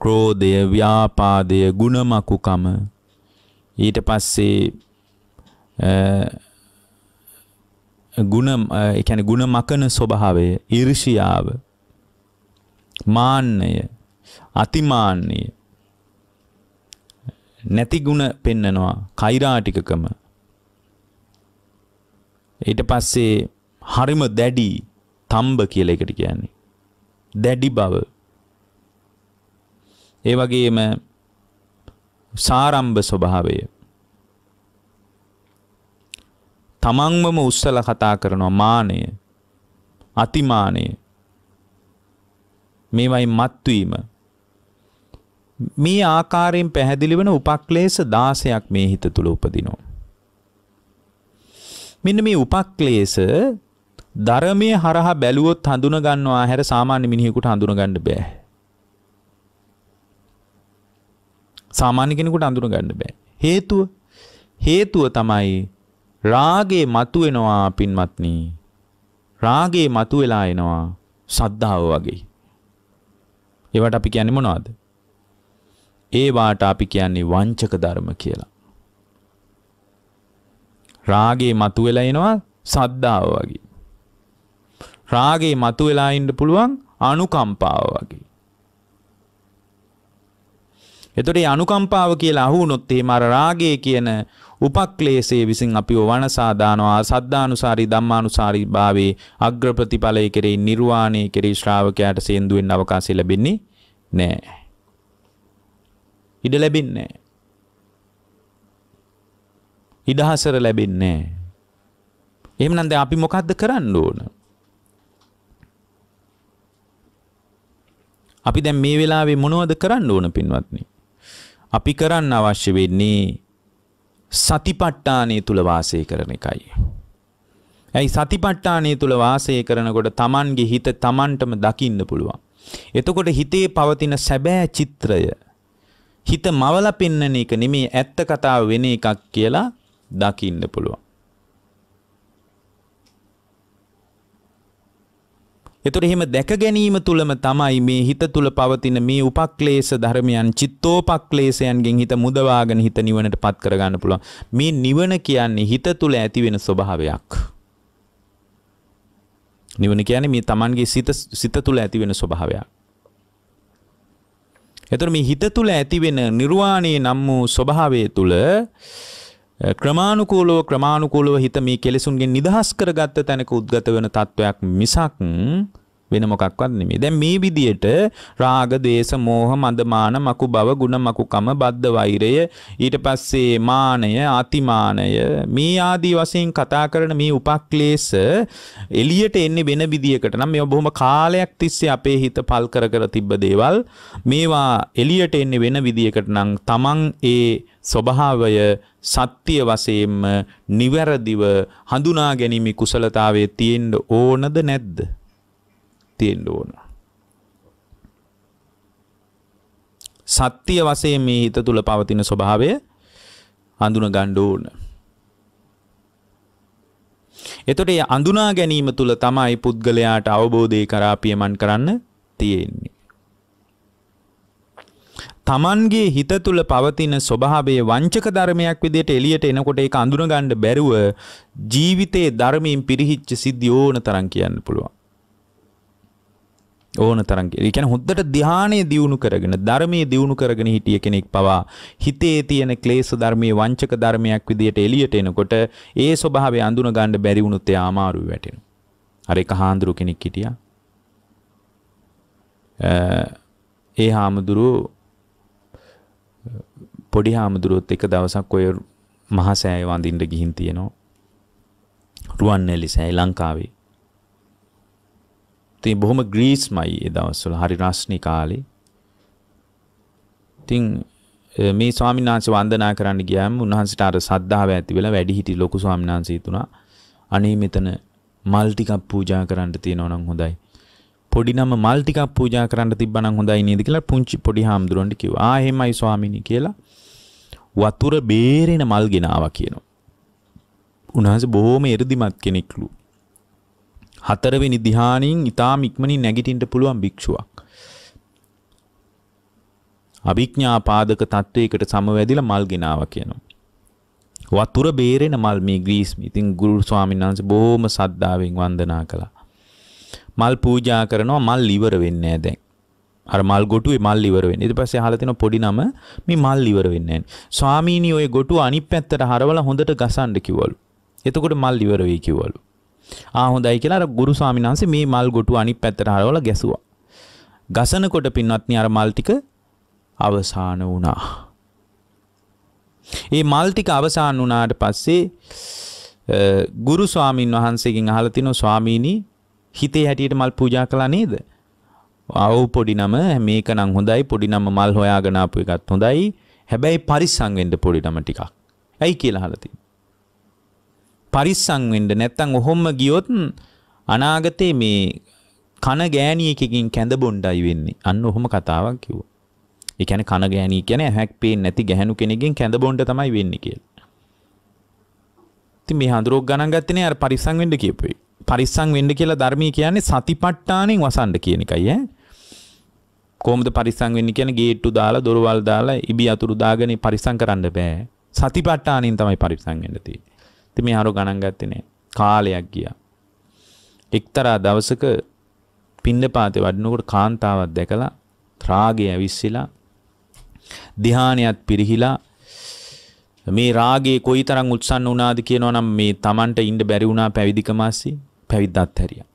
ක්‍රෝධය, ව්‍යාපාදය, ගුණමකුකම ඊට පස්සේ ගුණ ඒ කියන්නේ ගුණ මකන ස්වභාවය, ඊර්ෂියාව, මාන්නය අතිමාන්නය නැති ಗುಣ පෙන්නනවා කෛරාටිකකම ඊට පස්සේ හරිම දැඩි තම්බ කියලා එකට කියන්නේ දැඩි බව ඒ වගේම සාරම්භ ස්වභාවය තමන්වම උස්සල කතා කරනවා මානය අතිමානය මේවයි මත්වීම මේ ආකාරයෙන් පැහැදිලි වන උපක්ලේශ 16ක් මේ හිත තුල උපදිනවා. මෙන්න මේ උපක්ලේශ ධර්මයේ හරහා බැලුවොත් හඳුන ගන්නවා හැර සාමාන්‍ය මිනිහෙකුට හඳුන ගන්න බෑ. සාමාන්‍ය කෙනෙකුට අඳුන ගන්න බෑ. හේතුව හේතුව තමයි රාගේ මතුවෙනවා පින්වත්නි. රාගේ මතුවලා එනවා සද්ධාව වගේ. ඒවට අපි කියන්නේ මොනවද? ඒවාට අපි කියන්නේ වංචක ධර්ම කියලා. රාගේ මතුවෙලා එනවා සද්ධාව වගේ. රාගේ මතුවෙලා ඉන්න පුළුවන් අනුකම්පාව වගේ. එතකොට මේ අනුකම්පාව කියලා අහුනොත් එහෙම අර රාගය කියන උපක්ලේශයේ විසින් අපිව වනසා දානවා සද්ධානුසාරී ධම්මානුසාරී භාවයේ අග්‍ර ප්‍රතිඵලයේ කෙරෙහි නිර්වාණයේ කෙරෙහි ශ්‍රාවකයාට සේන්දුවෙන් අවකාශය ලැබෙන්නේ නැහැ. ඉඩ ලැබෙන්නේ නැහැ. ඉඩහසර ලැබෙන්නේ නැහැ. එහෙමනම් දැන් අපි මොකද්ද කරන්න ඕන? අපි දැන් මේ වෙලාවේ මොනවද කරන්න ඕන පින්වත්නි? අපි කරන්න අවශ්‍ය වෙන්නේ සතිපට්ඨානය තුල වාසය කරන එකයි. ඇයි සතිපට්ඨානය තුල වාසය කරනකොට Tamanගේ හිත Tamanටම දකින්න පුළුවන්. එතකොට හිතේ පවතින සැබෑ චිත්‍රය හිත මවල පෙන්නන එක නෙමේ ඇත්ත කතාව වෙන එකක් කියලා දකින්න පුළුවන්. එතකොට එහෙම දැක ගැනීම තුලම තමයි මේ හිත තුල පවතින මේ උපක්ලේශ ධර්මයන් චිත්තෝපක්ලේශයන්ගෙන් හිත මුදවාගෙන හිත නිවනට පත් කරගන්න පුළුවන්. මේ නිවන කියන්නේ හිත තුල ඇති වෙන ස්වභාවයක්. නිවන කියන්නේ මේ Tamanගේ සිත සිත තුල ඇති වෙන ස්වභාවයක්. එතකොට මේ හිත තුල ඇතිවෙන නිර්වාණයේ නම් වූ ස්වභාවය තුල ක්‍රමානුකූලව ක්‍රමානුකූලව හිත මේ කෙලෙසුන්ගෙන් නිදහස් කරගත්ත තැනක උද්ගත වෙන තත්වයක් මිසක් වෙන මොකක්වත් නෙමෙයි. දැන් මේ විදියට රාග, දේශ, මෝහ, මදමාන, මකු බව, ಗುಣ මකුකම, බද්ධ වෛරය, ඊට පස්සේ මානය, අතිමානය මේ ආදී වශයෙන් කතා කරන මේ උපක්ලේශ එළියට එන්නේ වෙන විදියකට. නම් මේවා බොහොම කාලයක් තිස්සේ අපේ හිත පල් කර කර තිබ්බ දේවල් මේවා එළියට එන්නේ වෙන විදියකට නම් Taman ඒ ස්වභාවය සත්‍ය වශයෙන්ම නිවැරදිව හඳුනා ගැනීම කුසලතාවයේ තියෙන්න ඕනද නැද්ද තියෙන්න ඕන. සත්‍ය වශයෙන් මේ හිත තුල පවතින ස්වභාවය හඳුන ගන්න ඕන. එතකොට මේ අඳුනා ගැනීම තුල තමයි පුද්ගලයාට අවබෝධය කරා පියමන් කරන්න තියෙන්නේ. තමන්ගේ හිත තුළ පවතින ස්වභාවයේ වංචක ධර්මයක් විදිහට එළියට එනකොට ඒක අඳුනගන්න බැරුව ජීවිතයේ ධර්මයෙන් පිරිහිච්ච සිද්ධි ඕන තරම් කියන්න පුළුවන්. ඕන තරම් කියලා. ඒ කියන්නේ හොද්දට ධානය දියුණු කරගෙන ධර්මයේ දියුණු කරගෙන හිටිය කෙනෙක් පවා හිතේ තියෙන ක්ලේශ ධර්මයේ වංචක ධර්මයක් විදියට එළියට එනකොට ඒ ස්වභාවය අඳුන ගන්න බැරි වුණොත් එයා අමාරුවේ වැටෙනවා. අර එක හාඳුරු කෙනෙක් හිටියා. ඒ හාමුදුරු පොඩි හාමුදුරුවොත් එක දවසක් ඔය මහා සෑය වඳින්න ගිහින් තියෙනවා. රුවන්වැලි සෑය ලංකාවේ ඉතින් බොහොම ග්‍රීස්මයි ඒ දවස්වල හරි රස්නි කාලේ. ඉතින් මේ ස්වාමීන් වහන්සේ වන්දනා කරන්න ගියාම උන්වහන්සේට අර සද්ධාව ඇති වෙලා වැඩිහිටි ලොකු ස්වාමීන් වහන්සේ හිතුණා අනේ මෙතන මල් ටිකක් පූජා කරන්න තියෙනවා නම් හොඳයි. පොඩි නම මල් ටිකක් පූජා කරන්න තිබ්බා නම් හොඳයි නේද කියලා පුංචි පොඩි හාමුදුරන්ට කිව්වා. ආ එහෙමයි ස්වාමීනි කියලා වතුර බේරෙන මල් ගෙනාවා කියනවා. උන්වහන්සේ බොහොම එරදිමත් කෙනෙක්ලු. හතරවෙනි ධ්‍යානින් ඉතාම ඉක්මනින් නැගිටින්න පුළුවන් භික්ෂුවක්. අභිඥා පාදක තත්වයකට සමවැදිලා මල් ගෙනාවා කියනවා. වතුර බේරෙන මල් මේ ග්‍රීස් ඉතින් ගුරු ස්වාමීන් වහන්සේ බොහොම සද්ධාවෙන් වන්දනා කළා. මල් පූජා කරනවා මල් ඉවර වෙන්නේ නැහැ දැන්. අර මල් ගොටුවේ මල් ඉවර වෙන්නේ. ඊට පස්සේ අහලා තිනවා පොඩි නම මේ මල් ඉවර වෙන්නේ නැහැ. ස්වාමීනි ওই ගොටුව අනිත් පැත්තට හරවලා හොඳට ගසන්න කිව්වලු. එතකොට මල් ඉවර වෙයි කිව්වලු. ආ හොඳයි කියලා අර ගුරු ස්වාමීන් වහන්සේ මේ මල් ගොටු අනිත් පැත්තට හරවලා ගැසුවා. ගසනකොට පින්වත්නි අර මල් ටික අවසන් වුණා. මේ මල් ටික අවසන් වුණාට පස්සේ ගුරු ස්වාමින් වහන්සේගෙන් අහලා තිනෝ ස්වාමීනි හිතේ හැටියට මල් පූජා කළා නේද? ආව් පොඩි නම මේක නම් හොඳයි පොඩි නම මල් හොයාගෙන ආපු එකත් හොඳයි. හැබැයි පරිස්සම් වෙන්න පොඩි නම ටිකක්. ඇයි කියලා අහලා තිනෝ. පරිස්සම් වෙන්න නැත්නම් ඔහොම ගියොත් අනාගතේ මේ කන ගෑණියකකින් කැඳ බොණ්ඩයි වෙන්නේ. අන්න ඔහොම කතාවක් කිව්වා. ඒ කියන්නේ කන ගෑණිය කියන්නේ ඇහැක් පේන්නේ නැති ගැහණු කෙනෙක්ගෙන් කැඳ බොණ්ඩ තමයි වෙන්නේ කියලා. ඉතින් මේ හඳුරක් ගණන් ගත්තේ නේ අර පරිස්සම් වෙන්න කියපු එක. පරිස්සම් වෙන්න කියලා ධර්මී කියන්නේ සතිපට්ඨානෙන් වසන්න කියන එකයි ඈ. කොහොමද පරිස්සම් වෙන්නේ කියන්නේ ගේට්ටු දාලා දොරවල් දාලා ඉබි අතුරු දාගෙන පරිස්සම් කරන්න බෑ. සතිපට්ඨානෙන් තමයි පරිස්සම් වෙන්න තියෙන්නේ. ඉතින් මේ හරු ගණන් ගත්තේ නෑ. කාලයක් ගියා. එක්තරා දවසක පින්නපාතේ වඩිනකොට කාන්තාවක් දැකලා රාගය ඇවිස්සලා ධානයත් පිරිහිලා මේ රාගේ කොයිතරම් උත්සන්න වුණාද කියනවා නම් මේ Tamanට ඉන්න බැරි වුණා පැවිදිකමස්සි පැවිද්දත් හැරියා.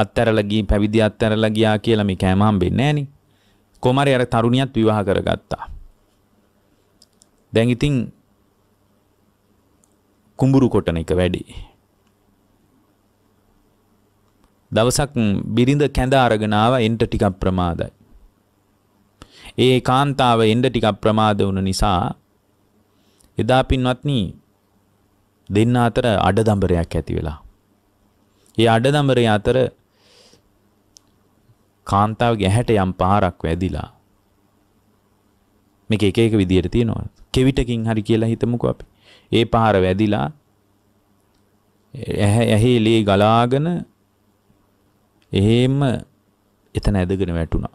අත්තරලා ගිහින් පැවිදි අත්තරලා ගියා කියලා මේ කෑම හම්බෙන්නේ නැහනේ. කොමාරේ අර තරුණියත් විවාහ කරගත්තා. දැන් ඉතින් කුඹුරු කොටන එක වැඩි. දවසක් බිරිඳ කැඳ අරගෙන ආවා එන්ට ටිකක් ප්‍රමාදයි. ඒ කාන්තාව එන්ට ටිකක් ප්‍රමාද වුණ නිසා එදා පින්වත්නි දෙන්න අතර අඩදඹරයක් ඇති වෙලා. ඒ අඩදඹරය අතර කාන්තාවගේ ඇහැට යම් පාරක් වැදිලා. මේක එක එක විදියට තියෙනවා. කෙවිතකින් හරි කියලා හිතමුකෝ අපි. ඒ පාර වැදිලා ඇහි ලේ ගලාගෙන එහෙම එතන ඇදගෙන වැටුණා.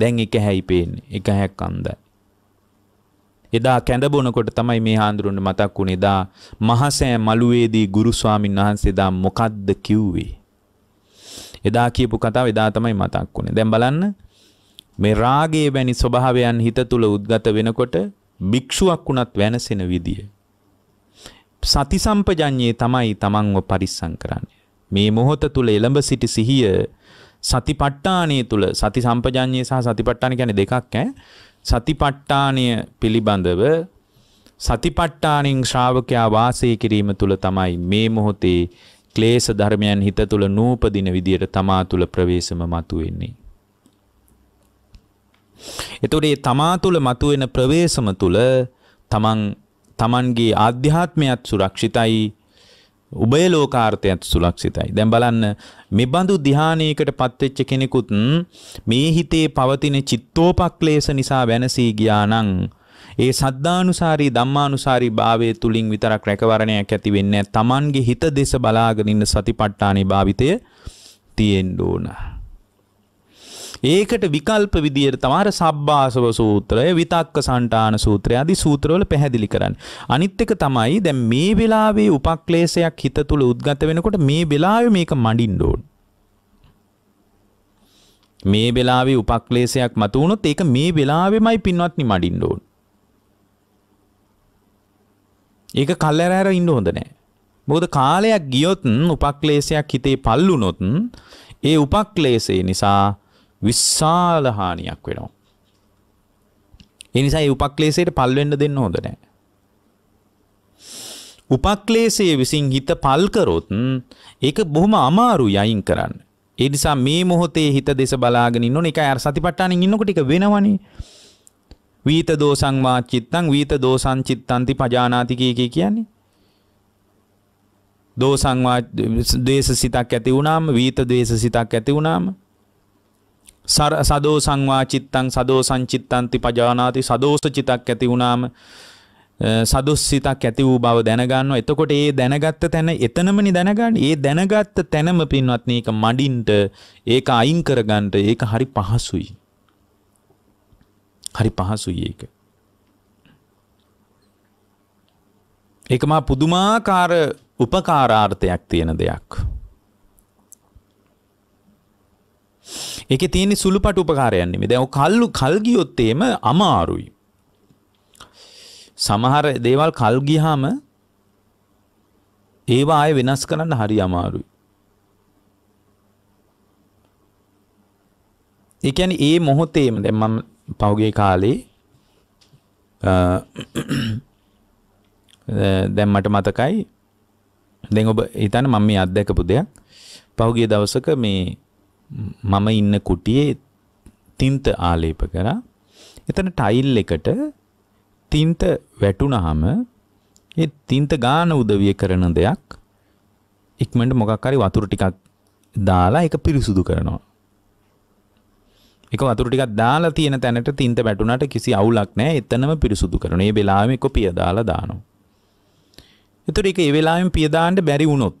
දැන් එක හැයි පේන්නේ. එක හැක් අන්දයි. එදා කැඳ බොනකොට තමයි මේ හාඳුරුන්න මතක් වුණේ. එදා මහසෑ මළුවේදී ගුරු ස්වාමින් වහන්සේ දා මොකද්ද කිව්වේ? එදා කියපු කතාව එදා තමයි මතක් වුණේ. දැන් බලන්න මේ රාගයේ වැනි ස්වභාවයන් හිත තුල උද්ගත වෙනකොට භික්ෂුවක් වුණත් වෙනසෙන විදිය. සති සම්පජඤ්ඤේ තමයි තමන්ව පරිස්සම් කරන්නේ. මේ මොහොත තුල එළඹ සිටි සිහිය සතිපට්ඨානයේ තුල සති සම්පජඤ්ඤේ සහ සතිපට්ඨාන කියන්නේ දෙකක් ඈ. සතිපට්ඨානය පිළිබඳව සතිපට්ඨානින් ශ්‍රාවකයා වාසය කිරීම තුල තමයි මේ මොහොතේ ක්ලේශ ධර්මයන් හිත තුල නූපදින විදියට තමා තුල ප්‍රවේශම මතුවෙන්නේ. එතොට ඒ තමා තුළ මතුවෙන ප්‍රවේශම තුළ තමන් තමන්ගේ ආධ්‍යාත්මයත් සුරක්ෂිතයි උබය ලෝකාර්ථයත් සුලක්ෂිතයි. දැන් බලන්න මෙබඳු ධ්‍යානයකට පත්වෙච්ච කෙනෙකුත් මේ හිතේ පවතින චිත්තෝපක්ලේශ නිසා වෙනසී ගියා නම් ඒ සද්ධානුසාරී ධම්මානුසාරී භාවයේ තුලින් විතරක් රැකවරණයක් ඇති වෙන්නේ නැහැ. Tamange හිත දෙස බලාගෙන ඉන්න සතිපට්ඨානේ භාවිතය තියෙන්න ඕන. ඒකට විකල්ප විදියට තමාර සබ්භාසව සූත්‍රය විතක්ක සන්ටාන සූත්‍රය අදි සූත්‍රවල පැහැදිලි කරන්න. අනිත් එක තමයි දැන් මේ වෙලාවේ උපක්ලේශයක් හිත තුළ උද්ගත වෙනකොට මේ වෙලාවේ මේක මඩින්න ඕනේ. මේ වෙලාවේ උපක්ලේශයක් මතු වුණොත් ඒක මේ වෙලාවෙමයි පින්වත්නි මඩින්න ඕන. ඒක කල්ැරහැර ඉන්න හොඳ නෑ. මොකද කාලයක් ගියොත් උපක්ලේශයක් හිතේ පල්ලුනොත් ඒ උපක්ලේශේ නිසා විශාල හානියක් වෙනවා. ඒ නිසා මේ උපක්ලේශයට පල් වෙන්න දෙන්න හොඳ නැහැ. උපක්ලේශයේ විසින් හිත පල් කරොත් ඒක බොහොම අමාරුයි අයින් කරන්න. ඒ නිසා මේ මොහොතේ හිත දෙස බලාගෙන ඉන්න ඕනේ. ඒකයි අර සතිපට්ඨානෙන් ඉන්නකොට ටික වෙනවනේ. වීත දෝසං වාචිත්තං වීත දෝසං චිත්තන්ති පජානාති කී කියන්නේ. දෝසං වා ද්වේෂ සිතක් ඇති වුණාම වීත ද්වේෂ සිතක් ඇති වුණාම සදෝ සංවා චිත්තං සදෝ සංචිත්තන්ති පජානාති සදෝස චිතක් ඇති වුණාම සදොස්සිතක් ඇති වූ බව දැනගන්නවා. එතකොට ඒ දැනගත්ත තැන එතනමනි දැනගන්න. ඒ දැනගත්ත තැනම පින්වත්නි ඒක මඩින්ට ඒක අයින් කරගන්න ඒක හරි පහසුයි. හරි පහසුයි ඒක. ඒක මා පුදුමාකාර උපකාරාර්ථයක් තියෙන දෙයක්. ඒකේ තියෙන සුළුපට උපකාරයන් නෙමෙයි. දැන් ඔය කල්ු කල් ගියොත් එීම අමාරුයි. සමහර දේවල් කල් ගියාම ඒවා ආය වෙනස් කරන්න හරි අමාරුයි. ඒ කියන්නේ ඒ මොහොතේම දැන් මම පහුගිය කාලේ දැන් මට මතකයි දැන් ඔබ හිතන්න මම මේ අත්දැකපු දෙයක් පහුගිය දවසක මේ මම ඉන්න කුටියේ තින්ත ආලේප කරා. එතන ටයිල් එකට තින්ත වැටුනහම ඒ තින්ත ගාන උදවිය කරන දෙයක් ඉක්මනට මොකක් හරි වතුර ටිකක් දාලා ඒක පිරිසුදු කරනවා. ඒක වතුර ටිකක් දාලා තියෙන තැනට තින්ත වැටුණාට කිසි අවුලක් නැහැ. එතනම පිරිසුදු කරනවා. මේ වෙලාවෙම ඒක පිය දාලා දානවා. ඒතර ඒක ඒ වෙලාවෙම පිය දාන්න බැරි වුණොත්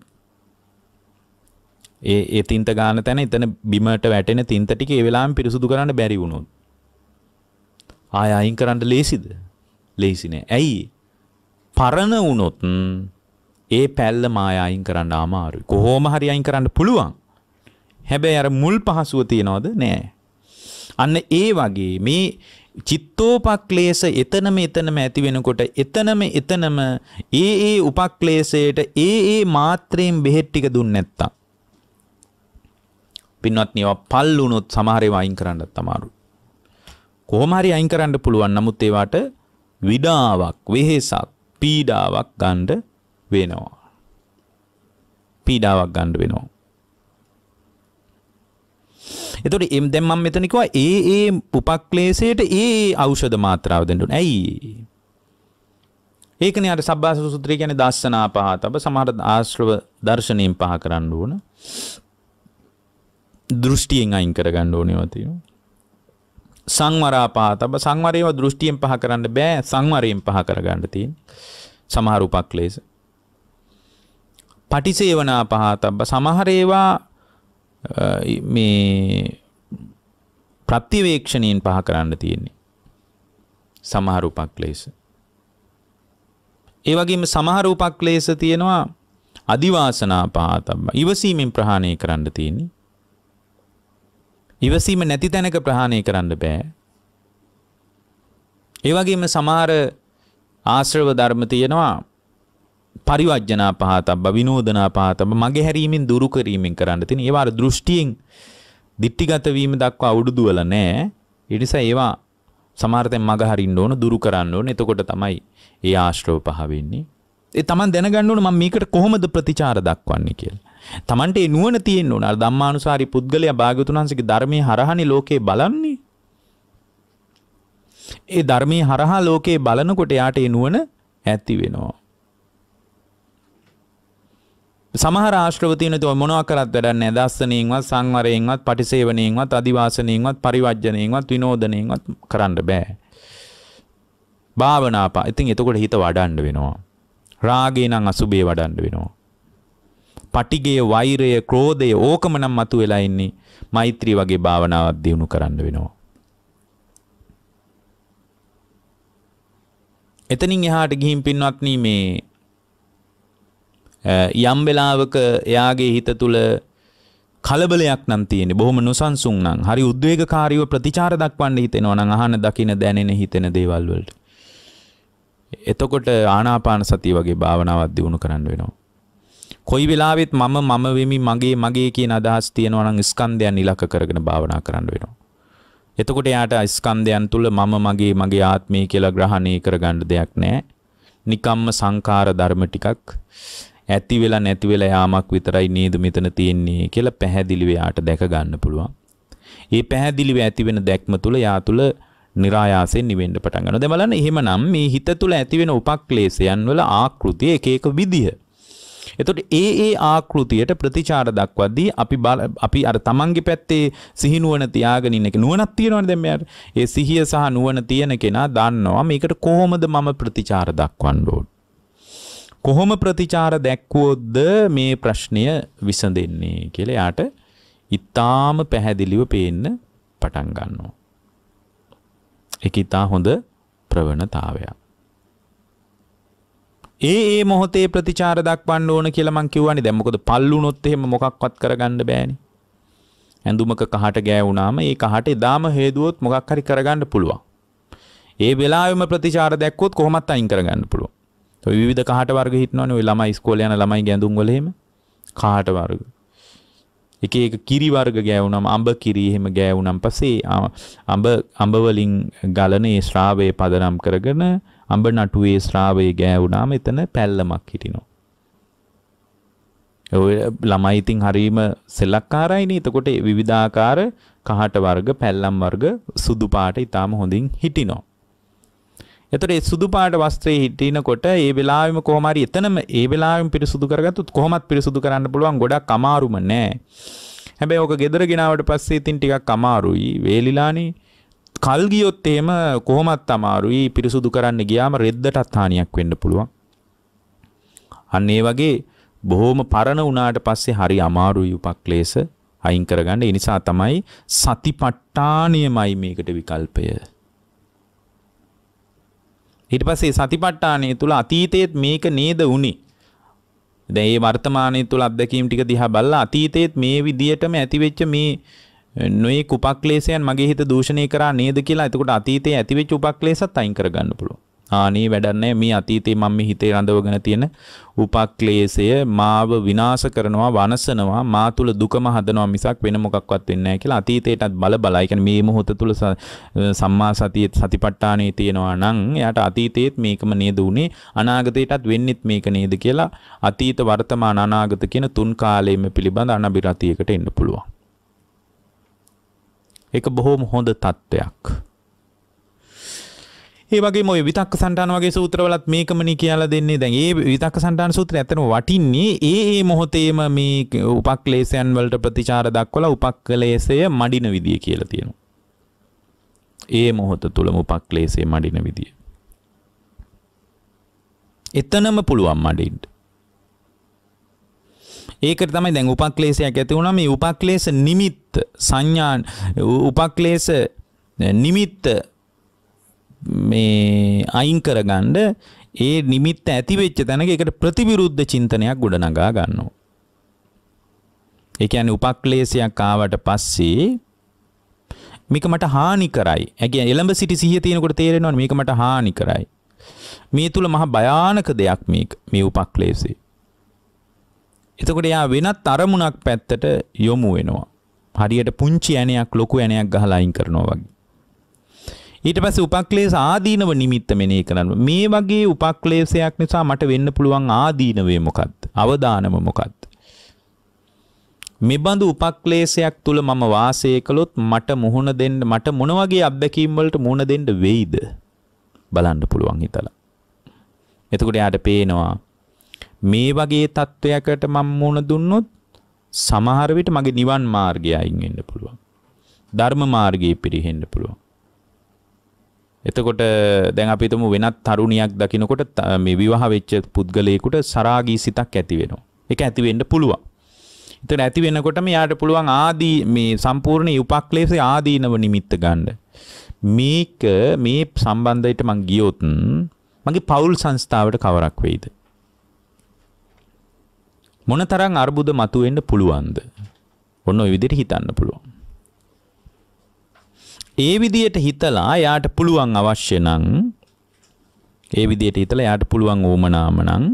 ඒ ඒ තින්ත ගන්න තැන එතන බිමට වැටෙන තින්ත ටික ඒ වෙලාවෙම පිරිසුදු කරන්න බැරි වුණොත් ආය අයින් කරන්න ලේසිද? ලේසි නෑ. ඇයි? පරණ වුණොත් ඒ පැල්ල මාය අයින් කරන්න අමාරුයි. කොහොම හරි අයින් කරන්න පුළුවන්. හැබැයි අර මුල් පහසුව තියනවද? නෑ. අන්න ඒ වගේ මේ චිත්තෝපක්ලේශ එතනම එතනම ඇති වෙනකොට එතනම එතනම ඒ ඒ උපක්ලේශයට ඒ ඒ මාත්‍රයෙන් බෙහෙත් ටික දුන්නේ නැත්තම් පින්වත් ඒවා පල්ලුණොත් සමහරව අයින් කරන්නත් අමාරු. කොහොම හරි අයින් කරන්න පුළුවන්. නමුත් ඒවට විඩාවක්, වෙහෙසක්, පීඩාවක් ගන්න වෙනවා. පීඩාවක් ගන්න වෙනවා. එතකොට එම් දැන් මම මෙතන කිව්වා ඒ ඒ උපක්ලේශයට ඒ ඒ ඖෂධ මාත්‍රාව දෙන්න ඕනේ. ඇයි? ඒකනේ අර සබ්බාස සූත්‍රය කියන්නේ දස්සනාපහතබ සමහර ආශ්‍රව දර්ශනයෙන් පහ කරන්න ඕන. දෘෂ්ටියෙන් අයින් කරගන්න ඕනවතිීම. සංවරා පාතබ සංවරයව දෘෂ්ටියෙන් පහ කරන්න බෑ සංවරයෙන් පහ කරගන්න තියෙන් සමහරුපක් ලේස. පටිසේවනා පහතබ සමහරේවා මේ ප්‍රතිවේක්ෂණයෙන් පහ කරන්න තියෙන්නේ. සමහරුපක් ලේස. ඒවගේම සමහරුපක් ලේස තියෙනවා අධිවාසනා පාතබ ඉවසීමෙන් ප්‍රහාණය කරන්න තියන්නේ ඉවසීම නැති තැනක ප්‍රහාණය කරන්න බෑ. ඒ වගේම සමහර ආශ්‍රව ධර්ම තියෙනවා පරිවර්ජනා පහතබ්බ විනෝදනා පහතබ්බ මගේ හැරීමෙන් දුරු කිරීමෙන් කරන්න තියෙන ඒවා අර දෘෂ්ටියෙන් දික්ටිගත වීම දක්වා උඩුදුවල නෑ. ඒ නිසා ඒවා සමහර තැන් මග හරින්න ඕන දුරු කරන්න ඕන. එතකොට තමයි ඒ ආශ්‍රව පහ වෙන්නේ. ඒ තමන් දැනගන්න ඕන මම මේකට කොහොමද ප්‍රතිචාර දක්වන්නේ කියලා. තමන්ට ඒ නුවණ තියෙන්න ඕන. අර ධම්මානුසාරි පුද්ගලයා භාග්‍යවතුන් වහන්සේගේ ධර්මයේ හරහානේ ලෝකේ බලන්නේ. ඒ ධර්මයේ හරහා ලෝකේ බලනකොට යාට ඒ නුවණ ඇති වෙනවා. සමහර ආශ්‍රව තියෙන තෝ මොනවා කරත් වැඩක් නැහැ. දස්සනෙන්වත්, සංවරයෙන්වත්, පටිසේවණයෙන්වත්, අදිවාසනෙන්වත්, පරිවර්ජණයෙන්වත්, විනෝදණයෙන්වත් කරන්න බෑ. භාවනාපා. ඉතින් එතකොට හිත වඩන්න වෙනවා. රාගේ නම් අසුබේ වඩන්න වෙනවා. පටිගේ වෛරය ක්‍රෝධය ඕකම නම් මතු වෙලා ඉන්නේ මෛත්‍රී වගේ භාවනාවක් දියුණු කරන්න වෙනවා. එතනින් එහාට ගිහින් පින්වත්නි මේ යම් වෙලාවක එයාගේ හිත තුල කලබලයක් නම් තියෙන්නේ බොහොම නොසන්සුන් නම් හරි උද්වේගකාරීව ප්‍රතිචාර දක්වන්න හිතෙනවා නම් අහන දකින දැනෙන හිතෙන දේවල් වලට එතකොට ආනාපාන සතිය වගේ භාවනාවක් දියුණු කරන්න වෙනවා කොයි වෙලාවෙත් මම මම වෙමි මගේ මගේ කියන අදහස් තියෙනවා නම් ස්කන්ධයන් ඉලක්ක කරගෙන භාවනා කරන්න වෙනවා. එතකොට යාට ස්කන්ධයන් තුල මම මගේ මගේ ආත්මය කියලා ග්‍රහණය කරගන්න දෙයක් නැහැ. නිකම්ම සංකාර ධර්ම ටිකක් ඇති වෙලා නැති වෙලා යාමක් විතරයි නේද මෙතන තියෙන්නේ කියලා පැහැදිලිව යාට දැක ගන්න පුළුවන්. ඒ පැහැදිලිව ඇති වෙන දැක්ම තුල යා තුල નિરાයාසයෙන් නිවෙන්න පටන් ගන්නවා. දැන් බලන්න එහෙමනම් මේ හිත තුල ඇති වෙන උපක්ලේශයන් වල ආකෘති එක එක විදිහ එතකොට ඒ ඒ ආකෘතියට ප්‍රතිචාර දක්වද්දී අපි අපි අර තමන්ගේ පැත්තේ සිහි නුවණ තියාගෙන ඉන්න එක නුවණක් තියෙනවනේ දැන් මෙයාට. ඒ සිහිය සහ නුවණ තියෙන කෙනා දන්නවා මේකට කොහොමද මම ප්‍රතිචාර දක්වන්න ඕනේ. කොහොම ප්‍රතිචාර දැක්වුවොත්ද මේ ප්‍රශ්නය විසඳෙන්නේ කියලා යාට ඉතාම පැහැදිලිව පේන්න පටන් ගන්නවා. ඒක ඉතා හොඳ ප්‍රවණතාවයක්. ඒ ඒ මොහොතේ ප්‍රතිචාර දක්වන්න ඕන කියලා මං කිව්වනේ දැන් මොකද පල්ලුනොත් එහෙම මොකක්වත් කරගන්න බෑනේ ඇඳුමක කහට ගෑවුනාම ඒ කහට එදාම හේදුවොත් මොකක් හරි කරගන්න පුළුවන් ඒ වෙලාවෙම ප්‍රතිචාර දැක්කොත් කොහොමත් අයින් කරගන්න පුළුවන් ඔය විවිධ කහට වර්ග හිටනවනේ ඔය ළමයි ඉස්කෝලේ යන ළමයි ගැඳුම් වල එහෙම කහට වර්ග එක එක කිරි වර්ග ගෑවුනම අඹ කිරි එහෙම ගෑවුනම් පස්සේ අඹ අඹ වලින් ගලන ඒ ශ්‍රාවය පදනම් කරගෙන අඹ නටුවේ ශ්‍රාවය ගෑවුනාම එතන පැල්ලමක් හිටිනවා. ඔය ළමයි ඉතින් හරීම සෙල්ලක්කාරයිනේ. එතකොට විවිධාකාර කහට වර්ග, පැල්ලම් වර්ග සුදු පාට ඊටාම හොඳින් හිටිනවා. එතකොට ඒ සුදු පාට වස්ත්‍රයේ හිටිනකොට ඒ වෙලාවෙම කොහොම හරි එතනම ඒ වෙලාවෙම පිරිසුදු කරගත්තොත් කොහොමත් පිරිසුදු කරන්න පුළුවන් ගොඩක් අමාරුම නෑ. හැබැයි ඕක ගෙදර ගෙනාවට පස්සේ ඉතින් ටිකක් අමාරුයි. වේලිලානේ කල්ගියොත් එහෙම කොහොමත් අමාරුයි පිරිසුදු කරන්න ගියාම රෙද්දටත් හානියක් වෙන්න පුළුවන්. අන්න ඒ වගේ බොහොම පරණ වුණාට පස්සේ හරි අමාරුයි උපක්ලේශ අයින් කරගන්න. ඒ නිසා තමයි සතිපට්ඨානියමයි මේකට විකල්පය. ඊට පස්සේ සතිපට්ඨානය තුල අතීතයේත් මේක නේද උනේ දැන් මේ වර්තමානයේ තුල අත්දැකීම් ටික දිහා බලලා අතීතයේත් මේ විදියටම ඇතිවෙච්ච මේ නොයේ කුපක්ලේශයන් මගේ හිත දූෂණය කරා නේද කියලා එතකොට අතීතයේ ඇතිවෙච්ච උපක්ලේශත් අයින් කරගන්න පුළුවන්. ආනේ වැඩන්නේ මේ අතීතේ මම මේ හිතේ රඳවගෙන තියෙන උපක්ලේශය මාව විනාශ කරනවා වනසනවා මා තුල දුකම හදනවා මිසක් වෙන මොකක්වත් වෙන්නේ නැහැ කියලා අතීතයටත් බල බලා. ඒ මේ මොහොත තුල සම්මා සතිය සතිපට්ඨානේ තියෙනවා නම් එයාට අතීතයේත් මේකම නේද උනේ අනාගතයටත් වෙන්නෙත් මේක නේද කියලා අතීත වර්තමාන අනාගත කියන තුන් කාලයේම පිළිබඳ අනබිරතියකට එන්න පුළුවන්. එක බොහෝම හොඳ තත්ත්වයක්. ඒගේ මො විතක් සටන් වගේ සූත්‍රවලත් මේකමනි කියලා දෙන්නේ දැන් ඒ විතක් සටන් සූත්‍ර ඇතන වටින්නේ ඒ මොහොතේම මේ උපක් ලේසයන් වලට ප්‍රතිචාර දක්වල උපක් ලේසය මඩින විදිිය කියල තියෙනු. ඒ මොහොත තුළ උපක් ලේසේ මඩින විදිිය. එතනම පුළුවන් මඩින්ට ඒකට තමයි දැන් උපක්ලේශයක් ඇති වුණාම මේ උපක්ලේශ නිමිත්ත සංඥා උපක්ලේශ නිමිත්ත මේ අයින් කරගන්න ඒ නිමිත්ත ඇති වෙච්ච තැනක ඒකට ප්‍රතිවිරුද්ධ චින්තනයක් ගොඩනගා ගන්නවා. ඒ කියන්නේ උපක්ලේශයක් ආවට පස්සේ මේක මට හානි කරයි. ඒ කියන්නේ එළඹ සිටි සිහිය තියෙනකොට තේරෙනවනේ මේක මට හානි කරයි. මේ තුල මහා භයානක දෙයක් මේක මේ උපක්ලේශේ. එතකොට එයා වෙනත් අරමුණක් පැත්තට යොමු වෙනවා. හරියට පුංචි ඇණයක් ලොකු ඇණයක් ගහලා අයින් කරනවා වගේ. ඊට පස්සේ උපක්ලේශ ආදීනව නිමිත්ත මෙනෙහි කරන්න. මේ වගේ උපක්ලේශයක් නිසා මට වෙන්න පුළුවන් ආදීනවේ මොකක්ද? අවදානම මොකක්ද? මෙබඳු උපක්ලේශයක් තුල මම වාසය කළොත් මට මුහුණ දෙන්න මට මොන වගේ අත්දැකීම් වලට මුහුණ දෙන්න වෙයිද බලන්න පුළුවන් හිතලා. එතකොට එයාට පේනවා මේ වගේ තත්වයකට මම මුණ දුන්නොත් සමහර විට මගේ නිවන් මාර්ගය අයින් වෙන්න පුළුවන්. ධර්ම මාර්ගයේ පිරෙහෙන්න පුළුවන්. එතකොට දැන් අපි හිතමු වෙනත් තරුණියක් දකිනකොට මේ විවාහ වෙච්ච පුද්ගලයෙකුට සරාගී සිතක් ඇති වෙනවා. ඒක ඇති වෙන්න පුළුවන්. එතන ඇති වෙනකොට මෙයාට පුළුවන් ආදී මේ සම්පූර්ණ උපක්ලේශේ ආදීනව නිමිත්ත ගන්න. මේක මේ සම්බන්ධයට මං ගියොත් මගේ පෞල් සංස්ථාවට කවරක් වෙයිද? මොනතරම් අර්බුද මතුවෙන්න පුළුවන්ද? ඔන්න ඔය විදිහට හිතන්න පුළුවන්. ඒ විදිහට හිතලා යාට පුළුවන් අවශ්‍ය නම් ඒ විදිහට හිතලා යාට පුළුවන් ඕමනාම නම්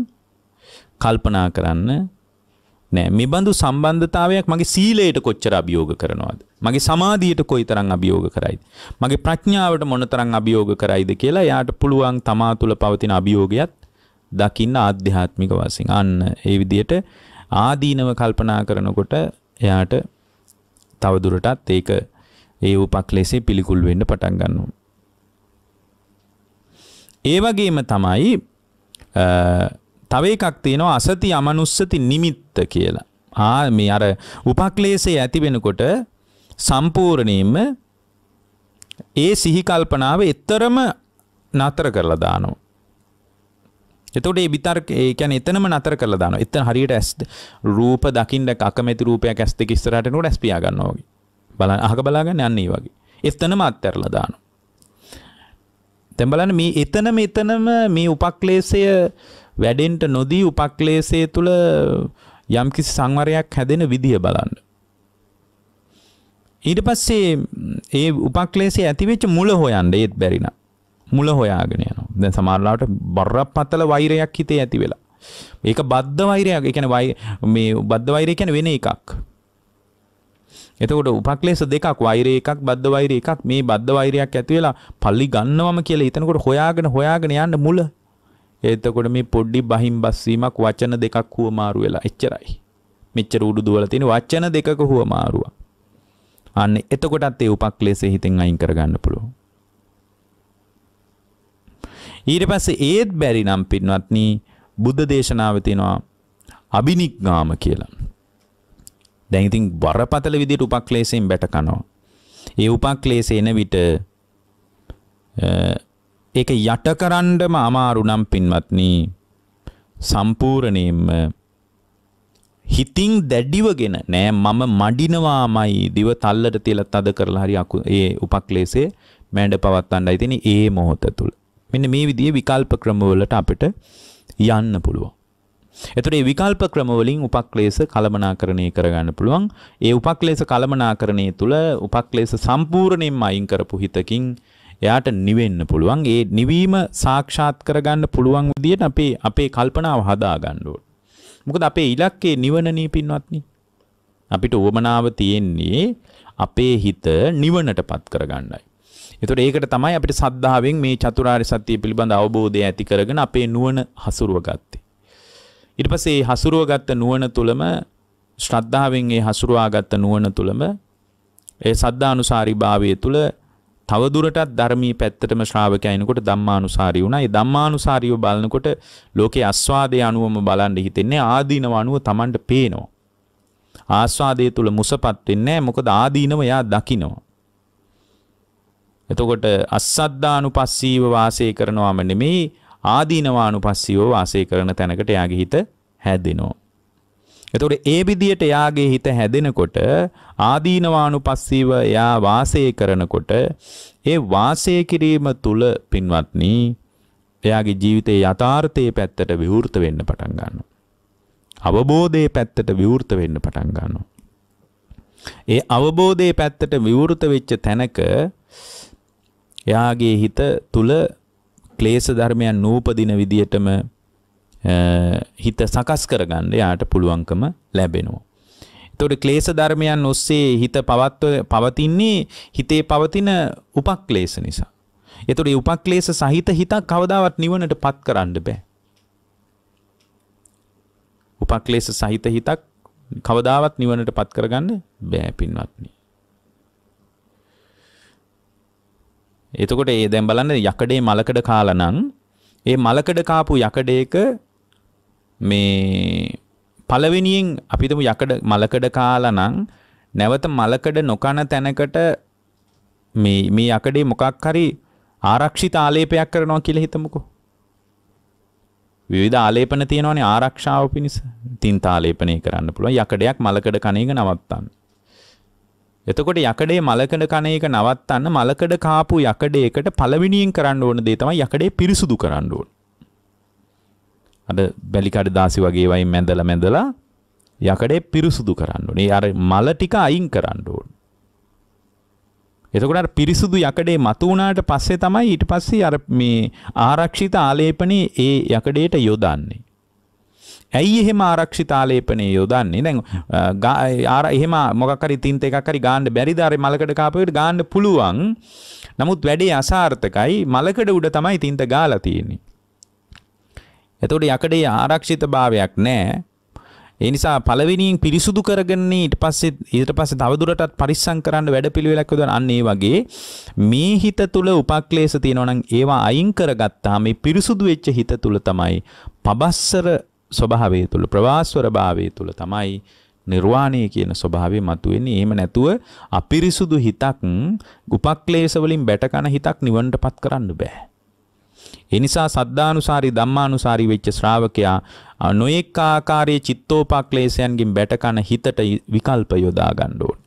කල්පනා කරන්න නෑ මේ බඳු සම්බන්ධතාවයක් මගේ සීලයට කොච්චර අභියෝග කරනවද මගේ සමාධියට කොයිතරම් අභියෝග කරයිද මගේ ප්‍රඥාවට මොනතරම් අභියෝග කරයිද කියලා යාට පුළුවන් තමා තුළ පවතින අභියෝගයත් දකින්න ආධ්‍යාත්මික වශයෙන්. අන්න ඒ විදිහට ආදීනව කල්පනා කරනකොට එයාට තවදුරටත් ඒක ඒ උපක්ලේශේ පිළිකුල් වෙන්න පටන් ගන්නවා. ඒ වගේම තමයි තව එකක් තියෙනවා අසති අමනුස්සති නිමිත්ත කියලා. ආ මේ අර උපක්ලේශේ ඇති වෙනකොට සම්පූර්ණයෙන්ම ඒ සිහි කල්පනාව එතරම් නතර කරලා දානවා. එතකොට මේ විතර්ක ඒ කියන්නේ එතනම නතර කරලා දානවා. එතන හරියට ඇස් රූප දකින්න අකමැති රූපයක් ඇස් දෙක ඉස්සරහට එනකොට ඇස් පියා ගන්නවා වගේ. බලන්න අහක බලාගන්න යන්නේ වගේ. එතනම අත්හැරලා දානවා. දැන් බලන්න මේ එතනම එතනම මේ උපක්ලේශය වැඩෙන්ට නොදී උපක්ලේශය තුල යම්කිසි සංවරයක් හැදෙන විදිය බලන්න. ඊට පස්සේ ඒ උපක්ලේශය ඇතිවෙච්ච මුල හොයන්න ඒත් බැරි නම් මුල හොයාගෙන යනවා. දැන් සමහරලාට බරපතල වෛරයක් හිතේ ඇති වෙලා. ඒක බද්ධ වෛරයක්. ඒ කියන්නේ මේ බද්ධ වෛරය කියන්නේ වෙන එකක්. එතකොට උපක්ලේශ දෙකක් වෛරය එකක් බද්ධ වෛරය එකක් මේ බද්ධ වෛරයක් ඇති වෙලා පල්ලි ගන්නවම කියලා හිතනකොට හොයාගෙන හොයාගෙන යන්න මුල. එතකොට මේ පොඩි බහිම්බස් වීමක් වචන දෙකක් හුවමාරු වෙලා එච්චරයි. මෙච්චර උඩු දුවලා තියෙන වචන දෙකක හුවමාරුවක්. අන්න එතකොටත් ඒ උපක්ලේශය හිතෙන් අයින් කරගන්න පුළුවන්. ඊට පස්සේ ඒත් බැරි නම් පින්වත්නි බුද්ධ දේශනාව තියෙනවා අබිනික්ගාම කියලා. දැන් ඉතින් බරපතල විදිහට උපක්ලේශයෙන් බැට කරනවා. ඒ උපක්ලේශේ එන විට ඒක යටකරන්නම අමාරු නම් පින්වත්නි සම්පූර්ණයෙන්ම හිතින් දැඩිවගෙන නෑ මම මඩිනවාමයි දිව තල්ලට තියලා තද කරලා හරි අකු ඒ උපක්ලේශේ මැඩ පවත්තන්නයි තියෙන්නේ ඒ මොහොත තුල මෙන්න මේ විදිහේ විකල්ප ක්‍රමවලට අපිට යන්න පුළුවන්. එතකොට මේ විකල්ප ක්‍රමවලින් උපක්ලේශ කලමනාකරණය කරගන්න පුළුවන්. ඒ උපක්ලේශ කලමනාකරණය තුළ උපක්ලේශ සම්පූර්ණයෙන්ම අයින් කරපු හිතකින් එයාට නිවෙන්න පුළුවන්. ඒ නිවීම සාක්ෂාත් කරගන්න පුළුවන් විදියට අපේ අපේ කල්පනාව හදාගන්න ඕනේ. මොකද අපේ ඉලක්කේ නිවනනේ පින්වත්නි. අපිට උවමනාව තියෙන්නේ අපේ හිත නිවනටපත් කරගන්නයි. එතකොට ඒකට තමයි අපිට සද්ධාවෙන් මේ චතුරාර්ය සත්‍ය පිළිබඳ අවබෝධය ඇති කරගෙන අපේ නුවණ හසුරුව ගත්තේ. ඊට පස්සේ මේ හසුරුවගත්ත නුවණ තුලම ශ්‍රද්ධාවෙන් මේ හසුරුවාගත්ත නුවණ තුලම ඒ සද්ධානුසාරී භාවය තුල තව දුරටත් ධර්මී පැත්තටම ශ්‍රාවකයා එනකොට ධම්මානුසාරී වුණා. ඒ ධම්මානුසාරීව බලනකොට ලෝකේ ආස්වාදයේ අණුවම බලන් හිතෙන්නේ ආදීනව අණුව Tamanට පේනවා. ආස්වාදයේ තුල මුසපත් වෙන්නේ මොකද ආදීනව එයා දකිනවා. එතකොට අස්සද්දානුපස්සීව වාසය කරනවාම නෙමෙයි ආදීනවානුපස්සීව වාසය කරන තැනකට එයාගේ හිත හැදෙනවා. එතකොට ඒ විදියට එයාගේ හිත හැදෙනකොට ආදීනවානුපස්සීව එයා වාසය කරනකොට ඒ වාසය කිරීම තුල පින්වත්නි එයාගේ ජීවිතයේ යථාර්ථයේ පැත්තට විවෘත වෙන්න පටන් ගන්නවා. අවබෝධයේ පැත්තට විවෘත වෙන්න පටන් ගන්නවා. ඒ අවබෝධයේ පැත්තට විවෘත වෙච්ච තැනක එයාගේ හිත තුල ක්ලේශ ධර්මයන් නූපදින විදියටම හිත සකස් කරගන්න එයාට පුළුවන්කම ලැබෙනවා. එතකොට ක්ලේශ ධර්මයන් ඔස්සේ හිත පවත්ව පවතින්නේ හිතේ පවතින උපක්ලේශ නිසා. එතකොට මේ උපක්ලේශ සහිත හිතක් කවදාවත් නිවනටපත් කරන්න බෑ. උපක්ලේශ සහිත හිතක් කවදාවත් නිවනටපත් කරගන්න බෑ පින්වත්නි. එතකොට ඒ දැන් බලන්න යකඩේ මලකඩ කාලනං ඒ මලකඩ කාපු යකඩේක මේ පළවෙනියෙන් අපිතම යකඩ මලකඩ කාලනං නැවත මලකඩ නොකන තැනකට මේ මේ යකඩේ මොකක් හරි ආරක්ෂිත ආලේපයක් කරනවා කියලා හිතමුකෝ. විවිධ ආලේපන තියෙනවානේ ආරක්ෂාව පිණිස. තින් තාලේපනය කරන්න පුළුවන් යකඩයක් මලකඩ කණේක නවත්තන්න. එතකොට යකඩේ මලකඩ කන එක නවත්තන්න මලකඩ කාපු යකඩයකට පළවෙනියෙන් කරන්න ඕන දේ තමයි යකඩේ පිරිසුදු කරන්න ඕන. අද බැලිකඩ දාසි වගේ වයින් මැදලා මැදලා යකඩේ පිරිසුදු කරන්න ඕනේ. අර මල ටික අයින් කරන්න ඕන. එතකොට අර පිරිසුදු යකඩේ මතු වුණාට පස්සේ තමයි ඊට පස්සේ අර මේ ආරක්ෂිත ආලේපනේ ඒ යකඩේට යොදන්නේ. ඇයි එහෙම ආරක්ෂිතාලේපනය යොදන්නේ දැන් ආර එහෙම මොකක් හරි තින්ත එකක් හරි ගාන්න බැරිද අර මලකඩ කාපුවෙට ගාන්න පුළුවන් නමුත් වැඩේ අසාර්ථකයි මලකඩ උඩ තමයි තින්ත ගාලා තියෙන්නේ එතකොට යකඩේ ආරක්ෂිත භාවයක් නැහැ ඒ නිසා පළවෙනියෙන් පිරිසුදු කරගන්නේ ඊට පස්සේ ඊට පස්සේ තවදුරටත් පරිස්සම් කරන්න වැඩපිළිවෙලක් යොදන අන්න ඒ වගේ මේ හිත තුල උපක්ලේශ තියෙනවා නම් ඒවා අයින් කරගත්තාම මේ පිරිසුදු වෙච්ච හිත තුල තමයි පබස්සර ස්වභාවය තුළ ප්‍රවාස්වර භාවය තුළ තමයි නිර්වාණය කියන ස්වභාවය මතුවෙන්නේ. එහෙම නැතුව අපිරිසුදු හිතක් උපක්ලේශ වලින් බැටකන හිතක් නිවනටපත් කරන්න බෑ. ඒ නිසා සද්ධානුසාරි ධම්මානුසාරි වෙච්ච ශ්‍රාවකයා නොඑක ආකාරයේ චිත්තෝපක්ලේශයන්ගෙන් බැටකන හිතට විකල්ප යොදා ගන්න ඕනේ.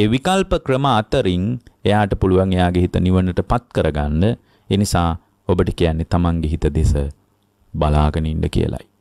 ඒ විකල්ප ක්‍රම අතරින් එයාට පුළුවන් එයාගේ හිත නිවනටපත් කරගන්න. ඒ නිසා ඔබට කියන්නේ Tamange හිත දෙස බලාගෙන ඉන්න කියලයි.